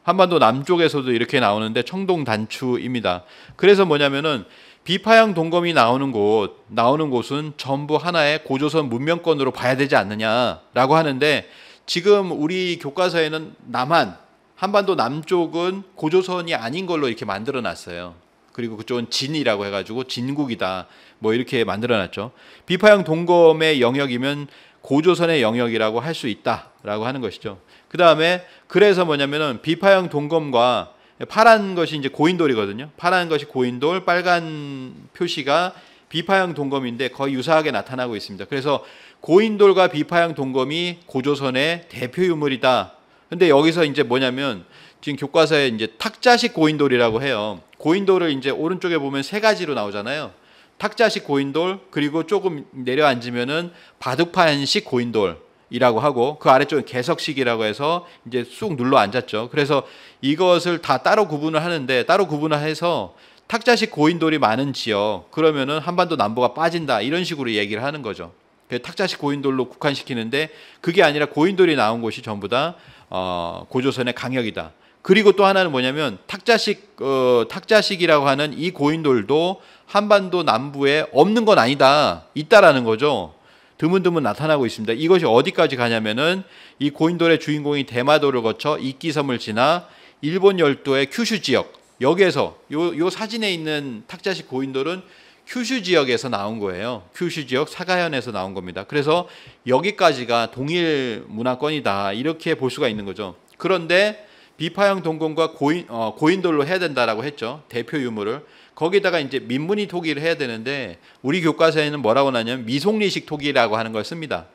한반도 남쪽에서도 이렇게 나오는데 청동 단추입니다. 그래서 뭐냐면은 비파형 동검이 나오는 곳, 나오는 곳은 전부 하나의 고조선 문명권으로 봐야 되지 않느냐라고 하는데 지금 우리 교과서에는 남한 한반도 남쪽은 고조선이 아닌 걸로 이렇게 만들어 놨어요. 그리고 그쪽은 진이라고 해가지고 진국이다 뭐 이렇게 만들어 놨죠. 비파형 동검의 영역이면 고조선의 영역이라고 할 수 있다라고 하는 것이죠. 그 다음에 그래서 뭐냐면은 비파형 동검과 파란 것이 이제 고인돌이거든요. 파란 것이 고인돌, 빨간 표시가 비파형 동검인데 거의 유사하게 나타나고 있습니다. 그래서 고인돌과 비파형 동검이 고조선의 대표 유물이다. 근데 여기서 이제 뭐냐면 지금 교과서에 이제 탁자식 고인돌이라고 해요. 고인돌을 이제 오른쪽에 보면 세 가지로 나오잖아요. 탁자식 고인돌 그리고 조금 내려앉으면은 바둑판식 고인돌 이라고 하고 그 아래쪽에 개석식이라고 해서 이제 쑥 눌러 앉았죠. 그래서 이것을 다 따로 구분을 하는데 따로 구분을 해서 탁자식 고인돌이 많은 지역 그러면은 한반도 남부가 빠진다 이런 식으로 얘기를 하는 거죠. 그 탁자식 고인돌로 국한시키는데 그게 아니라 고인돌이 나온 곳이 전부 다 어, 고조선의 강역이다. 그리고 또 하나는 뭐냐면 탁자식 어, 탁자식이라고 하는 이 고인돌도 한반도 남부에 없는 건 아니다. 있다라는 거죠. 드문드문 나타나고 있습니다. 이것이 어디까지 가냐면은 이 고인돌의 주인공이 대마도를 거쳐 이끼섬을 지나 일본 열도의 큐슈 지역 여기에서 요, 요 사진에 있는 탁자식 고인돌은 큐슈 지역에서 나온 거예요. 큐슈 지역 사가현에서 나온 겁니다. 그래서 여기까지가 동일 문화권이다 이렇게 볼 수가 있는 거죠. 그런데 비파형 동공과 고인, 어, 고인돌로 해야 된다라고 했죠. 대표 유물을. 거기다가 이제 민문이 토기를 해야 되는데 우리 교과서에는 뭐라고 나냐면 미송리식 토기라고 하는 걸 씁니다.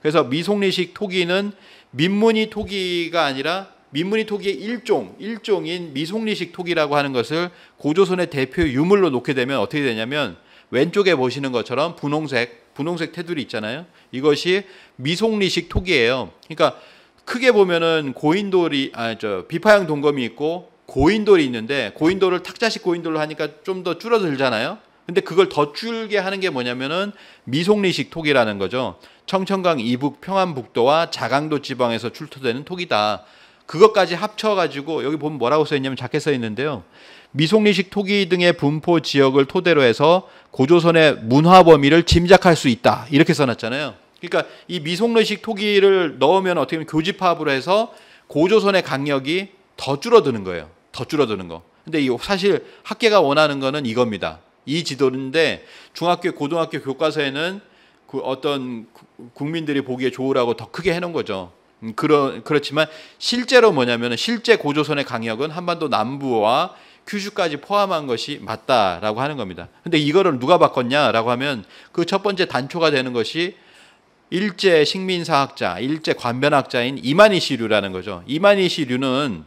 그래서 미송리식 토기는 민문이 토기가 아니라 민무늬 토기의 일종, 일종인 미송리식 토기라고 하는 것을 고조선의 대표 유물로 놓게 되면 어떻게 되냐면 왼쪽에 보시는 것처럼 분홍색, 분홍색 테두리 있잖아요. 이것이 미송리식 토기예요. 그러니까 크게 보면은 고인돌이 아 저 비파형 동검이 있고 고인돌이 있는데 고인돌을 탁자식 고인돌로 하니까 좀 더 줄어들잖아요. 근데 그걸 더 줄게 하는 게 뭐냐면은 미송리식 토기라는 거죠. 청천강 이북 평안북도와 자강도 지방에서 출토되는 토기다 그것까지 합쳐가지고 여기 보면 뭐라고 써있냐면 작게 써있는데요. 미송리식 토기 등의 분포 지역을 토대로 해서 고조선의 문화 범위를 짐작할 수 있다. 이렇게 써놨잖아요. 그러니까 이 미송리식 토기를 넣으면 어떻게 보면 교집합으로 해서 고조선의 강력이 더 줄어드는 거예요. 더 줄어드는 거. 근데 이 사실 학계가 원하는 거는 이겁니다. 이 지도인데 중학교, 고등학교 교과서에는 그 어떤 국민들이 보기에 좋으라고 더 크게 해놓은 거죠. 음, 그러, 그렇지만 실제로 뭐냐면 실제 고조선의 강역은 한반도 남부와 규슈까지 포함한 것이 맞다라고 하는 겁니다. 근데 이거를 누가 바꿨냐라고 하면 그 첫 번째 단초가 되는 것이 일제 식민사학자, 일제 관변학자인 이만희시류라는 거죠. 이만희시류는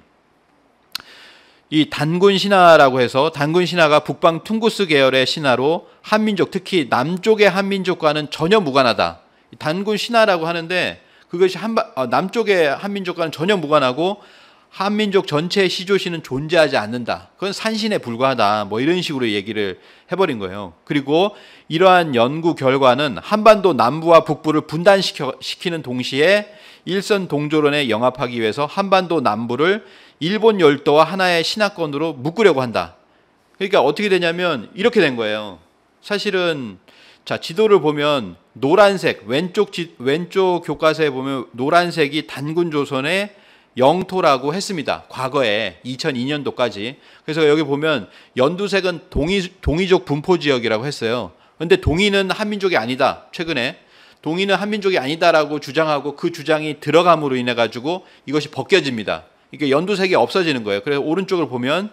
이 단군 신화라고 해서 단군 신화가 북방 퉁구스 계열의 신화로 한민족 특히 남쪽의 한민족과는 전혀 무관하다. 단군 신화라고 하는데 그것이 한바, 어, 남쪽의 한민족과는 전혀 무관하고 한민족 전체의 시조시는 존재하지 않는다. 그건 산신에 불과하다. 뭐 이런 식으로 얘기를 해버린 거예요. 그리고 이러한 연구 결과는 한반도 남부와 북부를 분단시키는 동시에 일선 동조론에 영합하기 위해서 한반도 남부를 일본 열도와 하나의 신화권으로 묶으려고 한다. 그러니까 어떻게 되냐면 이렇게 된 거예요. 사실은 자 지도를 보면 노란색 왼쪽 지, 왼쪽 교과서에 보면 노란색이 단군 조선의 영토라고 했습니다. 과거에 2002년도까지. 그래서 여기 보면 연두색은 동이 동이족 분포 지역이라고 했어요. 근데 동이는 한민족이 아니다. 최근에 동이는 한민족이 아니다라고 주장하고 그 주장이 들어감으로 인해 가지고 이것이 벗겨집니다. 이게 연두색이 없어지는 거예요. 그래서 오른쪽을 보면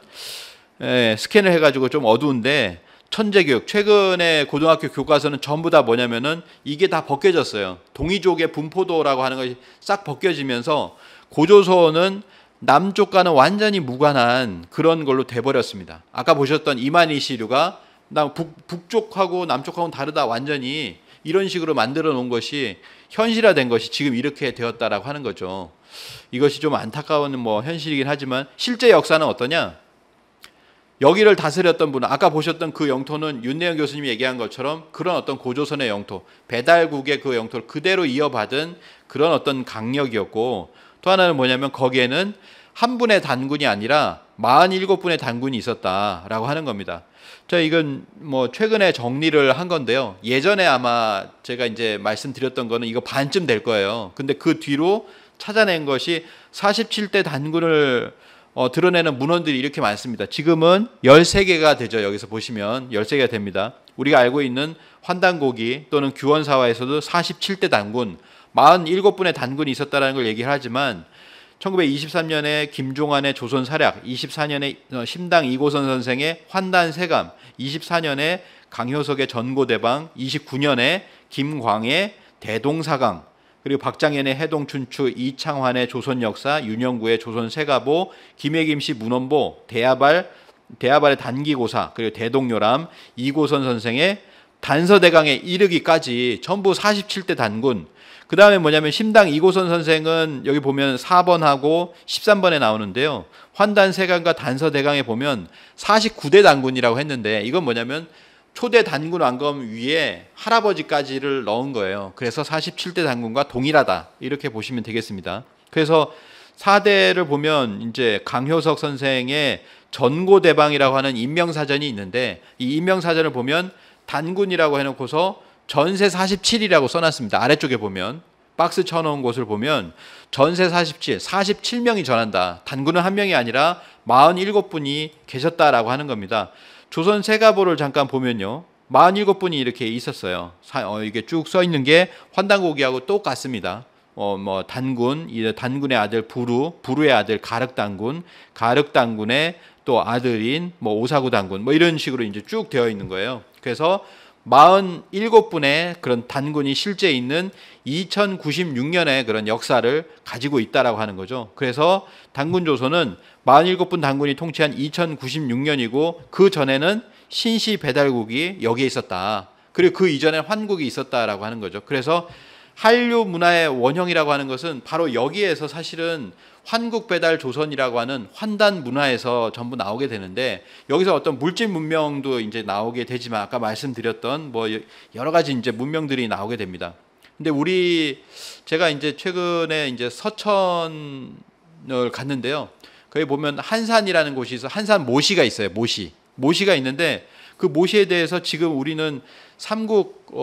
예, 스캔을 해가지고 좀 어두운데 천재교육 최근에 고등학교 교과서는 전부 다 뭐냐면은 이게 다 벗겨졌어요. 동이족의 분포도라고 하는 것이 싹 벗겨지면서 고조선은 남쪽과는 완전히 무관한 그런 걸로 돼버렸습니다. 아까 보셨던 이만희시류가 북, 북쪽하고 남쪽하고는 다르다 완전히 이런 식으로 만들어 놓은 것이 현실화된 것이 지금 이렇게 되었다라고 하는 거죠. 이것이 좀 안타까운 뭐 현실이긴 하지만 실제 역사는 어떠냐? 여기를 다스렸던 분은 아까 보셨던 그 영토는 윤내영 교수님이 얘기한 것처럼 그런 어떤 고조선의 영토, 배달국의 그 영토를 그대로 이어받은 그런 어떤 강력이었고 또 하나는 뭐냐면 거기에는 한 분의 단군이 아니라 47분의 단군이 있었다라고 하는 겁니다. 저 이건 뭐 최근에 정리를 한 건데요. 예전에 아마 제가 이제 말씀드렸던 거는 이거 반쯤 될 거예요. 근데 그 뒤로 찾아낸 것이 47대 단군을 어, 드러내는 문헌들이 이렇게 많습니다. 지금은 13개가 되죠. 여기서 보시면 13개가 됩니다. 우리가 알고 있는 환단고기 또는 규원사화에서도 47대 단군, 47분의 단군이 있었다는 걸 얘기를 하지만 1923년에 김종환의 조선 사략, 24년에 어, 심당 이고선 선생의 환단 세감, 24년에 강효석의 전고대방, 29년에 김광의 대동사강, 그리고 박장현의 해동 춘추, 이창환의 조선 역사, 윤영구의 조선 세가보, 김해김씨 문헌보, 대야발, 대야발의 단기고사, 그리고 대동요람, 이고선 선생의 단서대강에 이르기까지 전부 47대 단군. 그 다음에 뭐냐면 심당 이고선 선생은 여기 보면 4번하고 13번에 나오는데요. 환단세강과 단서대강에 보면 49대 단군이라고 했는데 이건 뭐냐면 초대 단군 왕검 위에 할아버지까지를 넣은 거예요. 그래서 47대 단군과 동일하다. 이렇게 보시면 되겠습니다. 그래서 4대를 보면 이제 강효석 선생의 전고대방이라고 하는 인명사전이 있는데 이 인명사전을 보면 단군이라고 해놓고서 전세 47이라고 써놨습니다. 아래쪽에 보면 박스 쳐놓은 곳을 보면 전세 47, 47명이 전한다. 단군은 한 명이 아니라 47분이 계셨다라고 하는 겁니다. 조선 세가보를 잠깐 보면요. 47분이 이렇게 있었어요. 어, 이게 쭉써 있는 게 환단고기하고 똑같습니다. 어, 뭐 단군, 단군의 아들 부루, 부루의 아들 가륵 단군, 가륵 단군의 또 아들인 뭐 오사구 단군, 뭐 이런 식으로 이제 쭉 되어 있는 거예요. 그래서 47분의 그런 단군이 실제 있는 2096년의 그런 역사를 가지고 있다라고 하는 거죠. 그래서 단군 조선은 47분 단군이 통치한 2096년이고 그 전에는 신시 배달국이 여기에 있었다. 그리고 그 이전에 환국이 있었다라고 하는 거죠. 그래서 한류 문화의 원형이라고 하는 것은 바로 여기에서 사실은 한국배달 조선이라고 하는 환단 문화에서 전부 나오게 되는데 여기서 어떤 물질 문명도 이제 나오게 되지만 아까 말씀드렸던 뭐 여러 가지 이제 문명들이 나오게 됩니다. 근데 우리 제가 이제 최근에 이제 서천을 갔는데요. 거기 보면 한산이라는 곳이 있어 한산 모시가 있어요. 모시 모시가 있는데 그 모시에 대해서 지금 우리는 삼국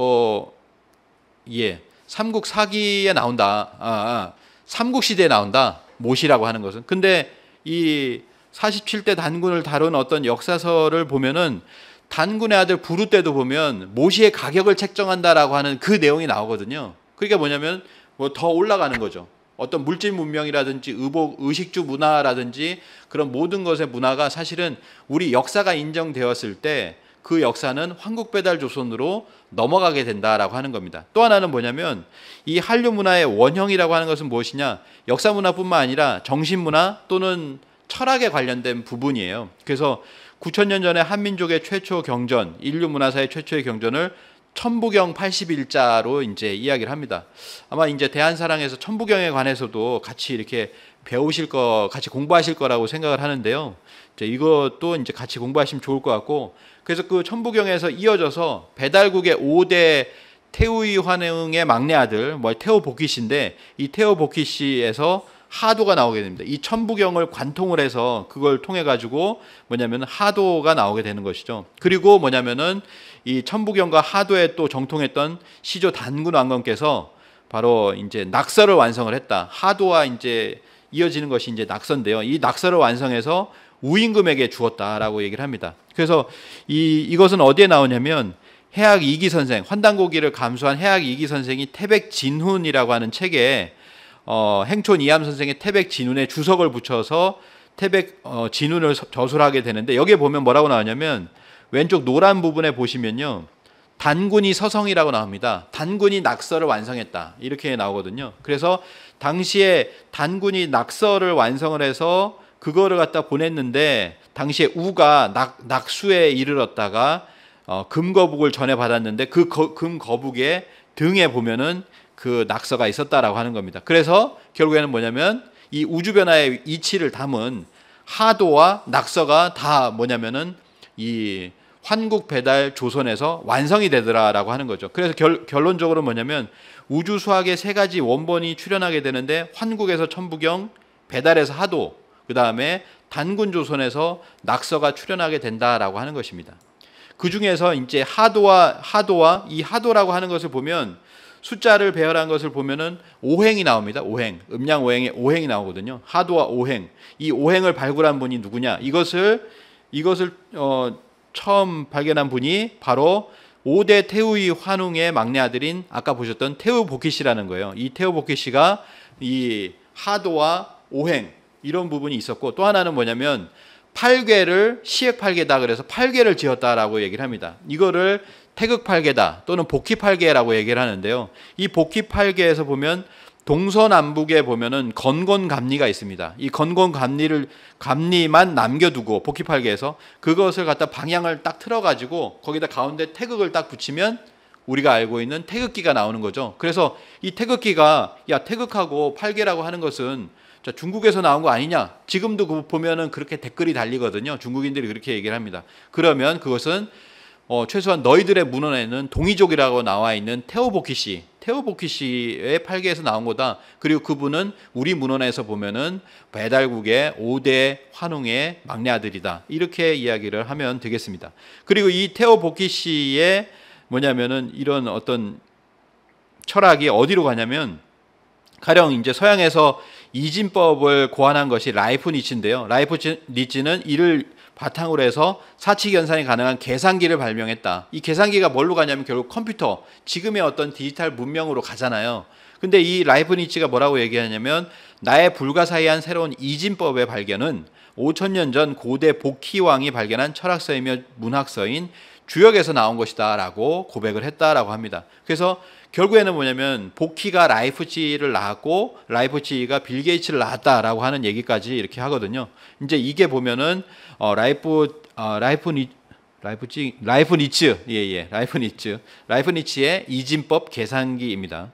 어예 삼국 사기에 나온다. 아, 아 삼국 시대에 나온다. 못이라고 하는 것은. 근데 이 47대 단군을 다룬 어떤 역사서를 보면은 단군의 아들 부르 때도 보면 모시의 가격을 책정한다라고 하는 그 내용이 나오거든요. 그러니까 뭐냐면 뭐 더 올라가는 거죠. 어떤 물질 문명이라든지 의복, 의식주 문화라든지 그런 모든 것의 문화가 사실은 우리 역사가 인정되었을 때그 역사는 황국 배달 조선으로 넘어가게 된다라고 하는 겁니다. 또 하나는 뭐냐면 이 한류 문화의 원형이라고 하는 것은 무엇이냐? 역사 문화뿐만 아니라 정신 문화 또는 철학에 관련된 부분이에요. 그래서 9천년 전에 한민족의 최초 경전, 인류 문화사의 최초의 경전을 천부경 81자로 이제 이야기를 합니다. 아마 이제 대한사랑에서 천부경에 관해서도 같이 이렇게 배우실 거, 같이 공부하실 거라고 생각을 하는데요. 이제 이것도 이제 같이 공부하시면 좋을 것 같고 그래서 그 천부경에서 이어져서 배달국의 5대 태우이 환웅의 막내 아들 뭐태오 복희 씨인데 이태오 복희 씨에서 하도가 나오게 됩니다. 이 천부경을 관통을 해서 그걸 통해 가지고 뭐냐면 하도가 나오게 되는 것이죠. 그리고 뭐냐면은 이 천부경과 하도에 또 정통했던 시조 단군 왕건께서 바로 이제 낙서를 완성을 했다. 하도와 이제 이어지는 것이 이제 낙서인데요. 이 낙서를 완성해서 우임금에게 주었다라고 얘기를 합니다. 그래서 이 이것은 어디에 나오냐면 해학 이기 선생 환단고기를 감수한 해학 이기 선생이 태백 진훈이라고 하는 책에 어, 행촌 이암 선생의 태백 진훈의 주석을 붙여서 태백 어, 진훈을 저술하게 되는데 여기에 보면 뭐라고 나오냐면 왼쪽 노란 부분에 보시면요. 단군이 서성이라고 나옵니다. 단군이 낙서를 완성했다. 이렇게 나오거든요. 그래서 당시에 단군이 낙서를 완성을 해서 그거를 갖다 보냈는데 당시에 우가 낙, 수에 이르렀다가 어, 금거북을 전해 받았는데 그 금거북의 등에 보면은 그 낙서가 있었다라고 하는 겁니다. 그래서 결국에는 뭐냐면 이 우주 변화의 이치를 담은 하도와 낙서가 다 뭐냐면은 이 환국 배달 조선에서 완성이 되더라라고 하는 거죠. 그래서 결, 결론적으로 뭐냐면 우주 수학의 세 가지 원본이 출현하게 되는데 환국에서 천부경, 배달에서 하도, 그 다음에 단군 조선에서 낙서가 출현하게 된다라고 하는 것입니다. 그 중에서 이제 하도와 하도와 이 하도라고 하는 것을 보면 숫자를 배열한 것을 보면은 오행이 나옵니다. 오행 음양 오행에 오행이 나오거든요. 하도와 오행 이 오행을 발굴한 분이 누구냐? 이것을 이것을 어, 처음 발견한 분이 바로 5대 태우이 환웅의 막내 아들인 아까 보셨던 태우 보키 씨라는 거예요. 이 태우 보키 씨가 이 하도와 오행 이런 부분이 있었고 또 하나는 뭐냐면 팔괘를 시액팔괘다 그래서 팔괘를 지었다라고 얘기를 합니다. 이거를 태극팔괘다 또는 복희팔괘라고 얘기를 하는데요. 이 복희팔괘에서 보면 동서남북에 보면은 건곤감리가 있습니다. 이 건곤감리를 감리만 남겨두고 복희팔계에서 그것을 갖다 방향을 딱 틀어가지고 거기다 가운데 태극을 딱 붙이면 우리가 알고 있는 태극기가 나오는 거죠. 그래서 이 태극기가 야 태극하고 팔계라고 하는 것은 자, 중국에서 나온 거 아니냐? 지금도 그 보면은 그렇게 댓글이 달리거든요. 중국인들이 그렇게 얘기를 합니다. 그러면 그것은 어, 최소한 너희들의 문헌에는 동이족이라고 나와 있는 테오보키 씨, 테오보키 씨의 팔계에서 나온 거다. 그리고 그분은 우리 문헌에서 보면은 배달국의 5대 환웅의 막내 아들이다. 이렇게 이야기를 하면 되겠습니다. 그리고 이 테오보키 씨의 뭐냐면은 이런 어떤 철학이 어디로 가냐면 가령 이제 서양에서 이진법을 고안한 것이 라이프 니치인데요 라이프 니치는 이를 바탕으로 해서 사치 견산이 가능한 계산기를 발명했다. 이 계산기가 뭘로 가냐면 결국 컴퓨터, 지금의 어떤 디지털 문명으로 가잖아요. 근데 이라이프니치가 뭐라고 얘기하냐면 나의 불가사의한 새로운 이진법의 발견은 5천년 전 고대 복희왕이 발견한 철학서이며 문학서인 주역에서 나온 것이다라고 고백을 했다라고 합니다. 그래서 결국에는 뭐냐면 복희가 라이프치히를 낳았고 라이프치히가 빌 게이츠를 낳았다라고 하는 얘기까지 이렇게 하거든요. 이제 이게 보면은 어, 라이프 어, 라이프 니 라이프치 라이프 니츠 예예 예. 라이프 니츠 라이프 니츠의 이진법 계산기입니다.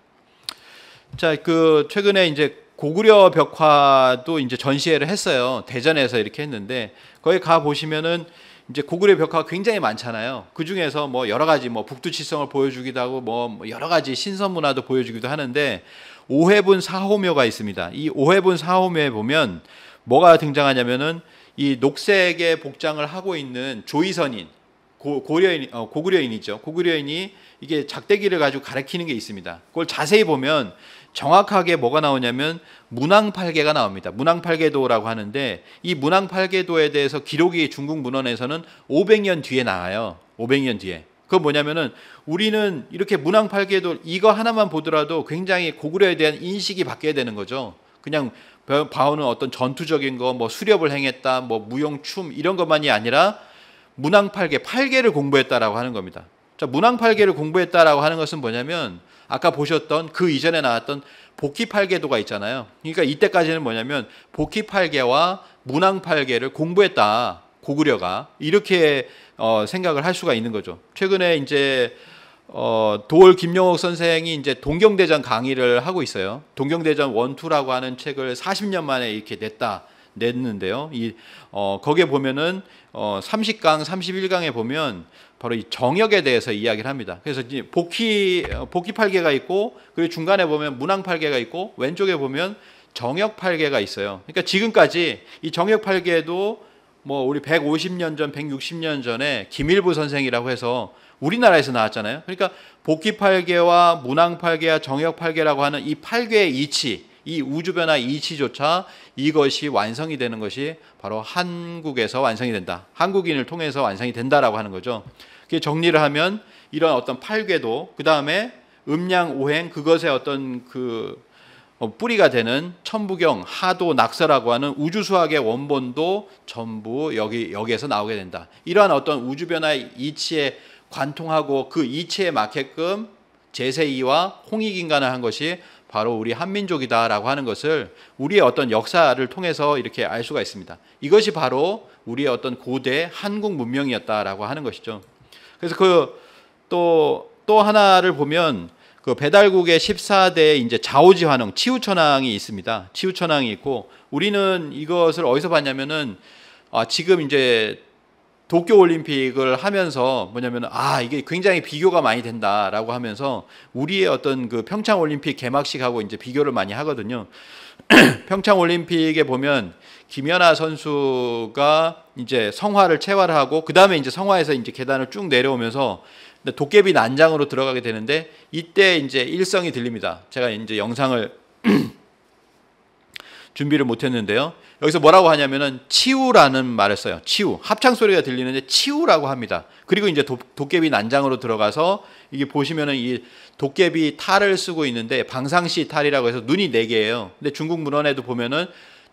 자그 최근에 이제 고구려 벽화도 이제 전시회를 했어요. 대전에서 이렇게 했는데 거기 가 보시면은 이제 고구려 벽화가 굉장히 많잖아요. 그 중에서 뭐 여러 가지 뭐 북두칠성을 보여주기도 하고 뭐 여러 가지 신선 문화도 보여주기도 하는데 오해분 사호묘가 있습니다. 이 오해분 사호묘에 보면 뭐가 등장하냐면은 이 녹색의 복장을 하고 있는 조이선인 고, 고려인 어, 고구려인이죠. 고구려인이 이게 작대기를 가지고 가리키는 게 있습니다. 그걸 자세히 보면 정확하게 뭐가 나오냐면 문항팔계가 나옵니다. 문항팔계도라고 하는데 이 문항팔계도에 대해서 기록이 중국 문헌에서는 500년 뒤에 나와요. 500년 뒤에. 그 뭐냐면은 우리는 이렇게 문항팔계도 이거 하나만 보더라도 굉장히 고구려에 대한 인식이 바뀌어야 되는 거죠. 그냥 바오는 어떤 전투적인 거, 뭐 수렵을 행했다, 뭐 무용춤 이런 것만이 아니라 문항팔계, 팔계를 공부했다라고 하는 겁니다. 자, 문항팔계를 공부했다라고 하는 것은 뭐냐면 아까 보셨던 그 이전에 나왔던 복희팔개도가 있잖아요. 그러니까 이때까지는 뭐냐면 복귀 8개와 문항 8개를 공부했다. 고구려가 이렇게 어, 생각을 할 수가 있는 거죠. 최근에 이제 어, 도올 김영옥 선생이 이제 동경대전 강의를 하고 있어요. 동경대전 원투라고 하는 책을 40년 만에 이렇게 냈다. 냈는데요. 이 어, 거기에 보면은 어, 30강, 31강에 보면 바로 이 정역에 대해서 이야기를 합니다. 그래서 복희 복희 팔개가 있고 그리고 중간에 보면 문항 팔개가 있고 왼쪽에 보면 정역 팔개가 있어요. 그러니까 지금까지 이 정역 팔개도 뭐 우리 150년 전, 160년 전에 김일부 선생이라고 해서 우리나라에서 나왔잖아요. 그러니까 복귀 팔계와 문항 팔계와 정역 팔계라고 하는 이 팔계의 이치, 이 우주 변화 이치조차 이것이 완성이 되는 것이 바로 한국에서 완성이 된다. 한국인을 통해서 완성이 된다라고 하는 거죠. 그게 정리를 하면 이런 어떤 팔괘도 그 다음에 음양 오행 그것의 어떤 그 어, 뿌리가 되는 천부경 하도 낙서라고 하는 우주 수학의 원본도 전부 여기 여기에서 나오게 된다. 이러한 어떤 우주 변화의 이치에 관통하고 그 이치에 맞게끔 제세이와 홍익인간을 한 것이 바로 우리 한민족이다라고 하는 것을 우리의 어떤 역사를 통해서 이렇게 알 수가 있습니다. 이것이 바로 우리의 어떤 고대 한국 문명이었다라고 하는 것이죠. 그래서 그 또또 또 하나를 보면 그 배달국의 14대 이제 좌우지환웅 치우천왕이 있습니다. 치우천왕이 있고 우리는 이것을 어디서 봤냐면은 아 지금 이제 도쿄 올림픽을 하면서 뭐냐면 아 이게 굉장히 비교가 많이 된다라고 하면서 우리의 어떤 그 평창 올림픽 개막식하고 이제 비교를 많이 하거든요. 평창 올림픽에 보면 김연아 선수가 이제 성화를 채활하고 그 다음에 이제 성화에서 이제 계단을 쭉 내려오면서 도깨비 난장으로 들어가게 되는데 이때 이제 일성이 들립니다. 제가 이제 영상을 준비를 못했는데요. 여기서 뭐라고 하냐면은 치우라는 말을 써요. 치우 합창 소리가 들리는데 치우라고 합니다. 그리고 이제 도, 도깨비 난장으로 들어가서 이게 보시면은 이 도깨비 탈을 쓰고 있는데 방상시 탈이라고 해서 눈이 네 개예요. 근데 중국 문헌에도 보면은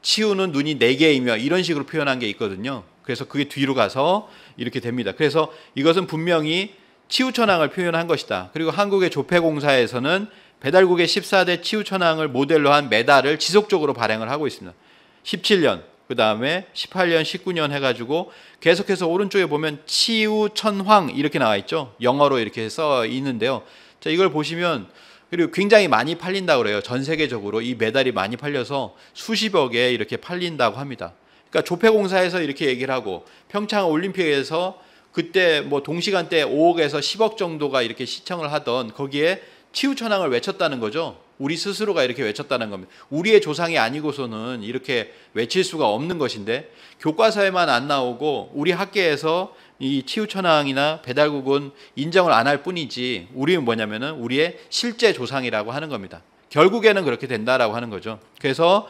치우는 눈이 네 개이며 이런 식으로 표현한 게 있거든요. 그래서 그게 뒤로 가서 이렇게 됩니다. 그래서 이것은 분명히 치우천왕을 표현한 것이다. 그리고 한국의 조폐공사에서는 배달국의 14대 치우천왕을 모델로 한 메달을 지속적으로 발행을 하고 있습니다. 17년, 그 다음에 18년, 19년 해가지고 계속해서 오른쪽에 보면 치우천황 이렇게 나와 있죠. 영어로 이렇게 써 있는데요. 자, 이걸 보시면 그리고 굉장히 많이 팔린다고 그래요. 전 세계적으로 이 메달이 많이 팔려서 수십억에 이렇게 팔린다고 합니다. 그러니까 조폐공사에서 이렇게 얘기를 하고 평창 올림픽에서 그때 뭐 동시간대 5억에서 10억 정도가 이렇게 시청을 하던 거기에 치우천왕을 외쳤다는 거죠. 우리 스스로가 이렇게 외쳤다는 겁니다. 우리의 조상이 아니고서는 이렇게 외칠 수가 없는 것인데 교과서에만 안 나오고 우리 학계에서 이치우천왕이나 배달국은 인정을 안 할 뿐이지 우리는 뭐냐면은 우리의 실제 조상이라고 하는 겁니다. 결국에는 그렇게 된다라고 하는 거죠. 그래서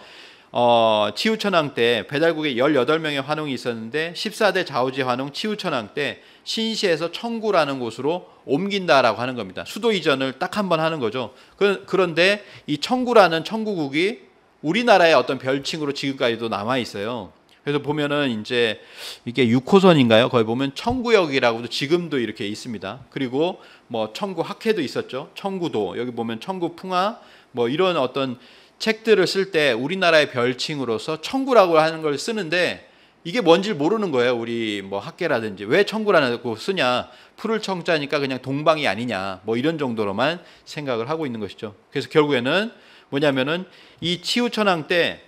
어, 치우천왕때 배달국에 18명의 환웅이 있었는데 14대 자우지 환웅 치우천왕때 신시에서 청구라는 곳으로 옮긴다라고 하는 겁니다. 수도 이전을 딱 한 번 하는 거죠. 그, 그런데 이 청구라는 청구국이 우리나라의 어떤 별칭으로 지금까지도 남아 있어요. 그래서 보면은 이제 이게 6호선인가요? 거기 보면 청구역이라고도 지금도 이렇게 있습니다. 그리고 뭐 청구 학회도 있었죠. 청구도 여기 보면 청구 풍화 뭐 이런 어떤 책들을 쓸 때 우리나라의 별칭으로서 청구라고 하는 걸 쓰는데 이게 뭔지 모르는 거예요. 우리 뭐 학계라든지 왜 청구라고 쓰냐? 풀을 청자니까 그냥 동방이 아니냐? 뭐 이런 정도로만 생각을 하고 있는 것이죠. 그래서 결국에는 뭐냐면은 이치우천왕때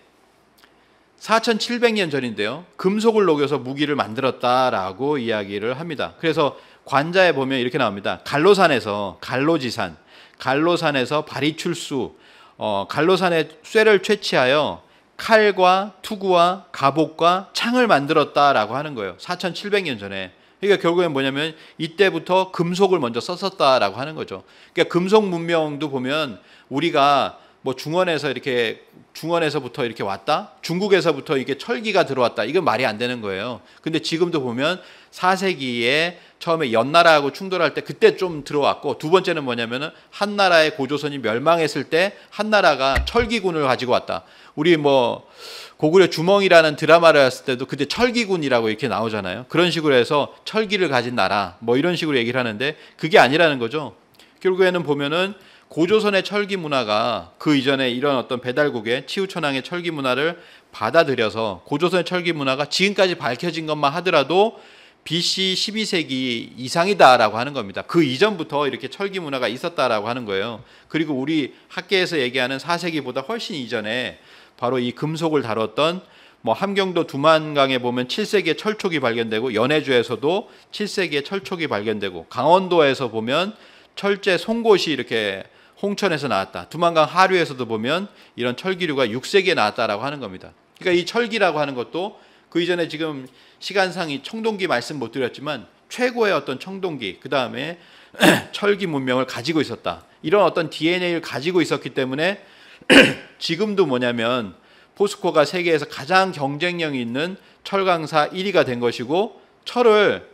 4,700년 전인데요. 금속을 녹여서 무기를 만들었다라고 이야기를 합니다. 그래서 관자에 보면 이렇게 나옵니다. 갈로산에서 갈로지산, 갈로산에서 바리출수, 어, 갈로산의 쇠를 채취하여 칼과 투구와 갑옷과 창을 만들었다라고 하는 거예요. 4,700년 전에. 그러니까 결국엔 뭐냐면 이때부터 금속을 먼저 썼었다라고 하는 거죠. 그러니까 금속 문명도 보면 우리가 뭐 중원에서 이렇게 중원에서부터 이렇게 왔다 중국에서부터 이게 렇 철기가 들어왔다 이건 말이 안 되는 거예요 근데 지금도 보면 4세기에 처음에 연나라하고 충돌할 때 그때 좀 들어왔고 두 번째는 뭐냐면은 한나라의 고조선이 멸망했을 때 한나라가 철기군을 가지고 왔다 우리 뭐 고구려 주멍이라는 드라마를 했을 때도 그때 철기군이라고 이렇게 나오잖아요 그런 식으로 해서 철기를 가진 나라 뭐 이런 식으로 얘기를 하는데 그게 아니라는 거죠 결국에는 보면은 고조선의 철기 문화가 그 이전에 이런 어떤 배달국의 치우천왕의 철기 문화를 받아들여서 고조선의 철기 문화가 지금까지 밝혀진 것만 하더라도 BC 12세기 이상이다라고 하는 겁니다. 그 이전부터 이렇게 철기 문화가 있었다라고 하는 거예요. 그리고 우리 학계에서 얘기하는 4세기보다 훨씬 이전에 바로 이 금속을 다뤘던 뭐 함경도 두만강에 보면 7세기에 철촉이 발견되고 연해주에서도 7세기에 철촉이 발견되고 강원도에서 보면 철제 송곳이 이렇게 홍천에서 나왔다. 두만강 하류에서도 보면 이런 철기류가 6세기에 나왔다라고 하는 겁니다. 그러니까 이 철기라고 하는 것도 그 이전에 지금 시간상이 청동기 말씀 못 드렸지만 최고의 어떤 청동기, 그 다음에 철기 문명을 가지고 있었다. 이런 어떤 DNA를 가지고 있었기 때문에 지금도 뭐냐면 포스코가 세계에서 가장 경쟁력이 있는 철강사 1위가 된 것이고 철을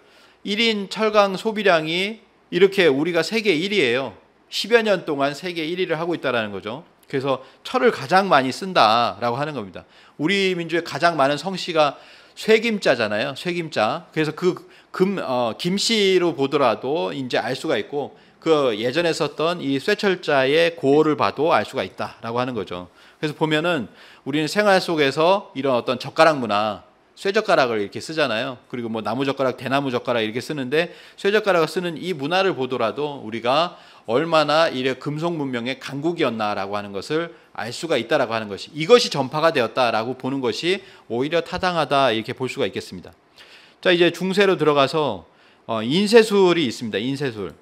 1인 철강 소비량이 이렇게 우리가 세계 1위예요. 10여 년 동안 세계 1위를 하고 있다라는 거죠. 그래서 철을 가장 많이 쓴다라고 하는 겁니다. 우리 민족의 가장 많은 성씨가 쇠김자잖아요. 쇠김자. 그래서 그 금, 어, 김씨로 보더라도 이제 알 수가 있고 그 예전에 썼던 이 쇠철자의 고어를 봐도 알 수가 있다라고 하는 거죠. 그래서 보면은 우리는 생활 속에서 이런 어떤 젓가락 문화, 쇠젓가락을 이렇게 쓰잖아요. 그리고 뭐 나무젓가락, 대나무젓가락 이렇게 쓰는데 쇠젓가락을 쓰는 이 문화를 보더라도 우리가 얼마나 이래 금속 문명의 강국이었나라고 하는 것을 알 수가 있다라고 하는 것이 이것이 전파가 되었다라고 보는 것이 오히려 타당하다 이렇게 볼 수가 있겠습니다. 자 이제 중세로 들어가서 어, 인쇄술이 있습니다. 인쇄술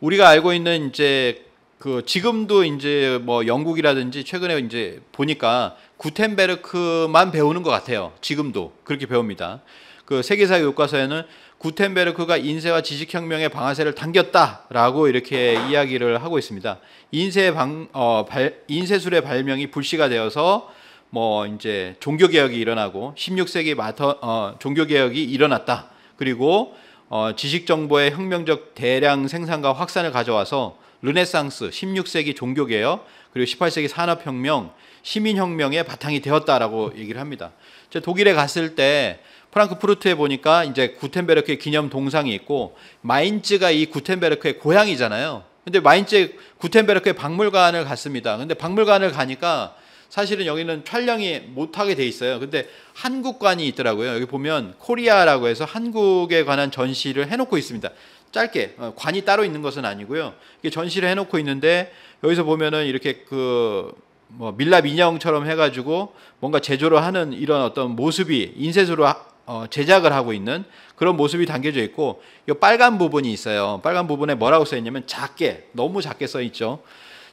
우리가 알고 있는 이제 그 지금도 이제 뭐 영국이라든지 최근에 이제 보니까 구텐베르크만 배우는 것 같아요. 지금도 그렇게 배웁니다. 그 세계사 교과서에는 구텐베르크가 인쇄와 지식혁명의 방아쇠를 당겼다라고 이렇게 이야기를 하고 있습니다. 인쇄 방, 어, 발, 인쇄술의 발명이 불씨가 되어서 뭐 이제 종교 개혁이 일어나고 16세기 마터 어, 종교 개혁이 일어났다. 그리고 어, 지식 정보의 혁명적 대량 생산과 확산을 가져와서 르네상스, 16세기 종교 개혁, 그리고 18세기 산업 혁명, 시민 혁명의 바탕이 되었다라고 얘기를 합니다. 독일에 갔을 때 프랑크푸르트에 보니까 이제 구텐베르크의 기념 동상이 있고 마인츠가 이 구텐베르크의 고향이잖아요. 근데 마인츠 구텐베르크의 박물관을 갔습니다. 근데 박물관을 가니까 사실은 여기는 촬영이 못하게 돼 있어요. 근데 한국관이 있더라고요. 여기 보면 코리아라고 해서 한국에 관한 전시를 해놓고 있습니다. 짧게 어, 관이 따로 있는 것은 아니고요. 이게 전시를 해놓고 있는데 여기서 보면은 이렇게 그 뭐 밀랍 인형처럼 해가지고 뭔가 제조를 하는 이런 어떤 모습이 인쇄소로 어, 제작을 하고 있는 그런 모습이 담겨져 있고 이 빨간 부분이 있어요. 빨간 부분에 뭐라고 써 있냐면 작게 너무 작게 써 있죠.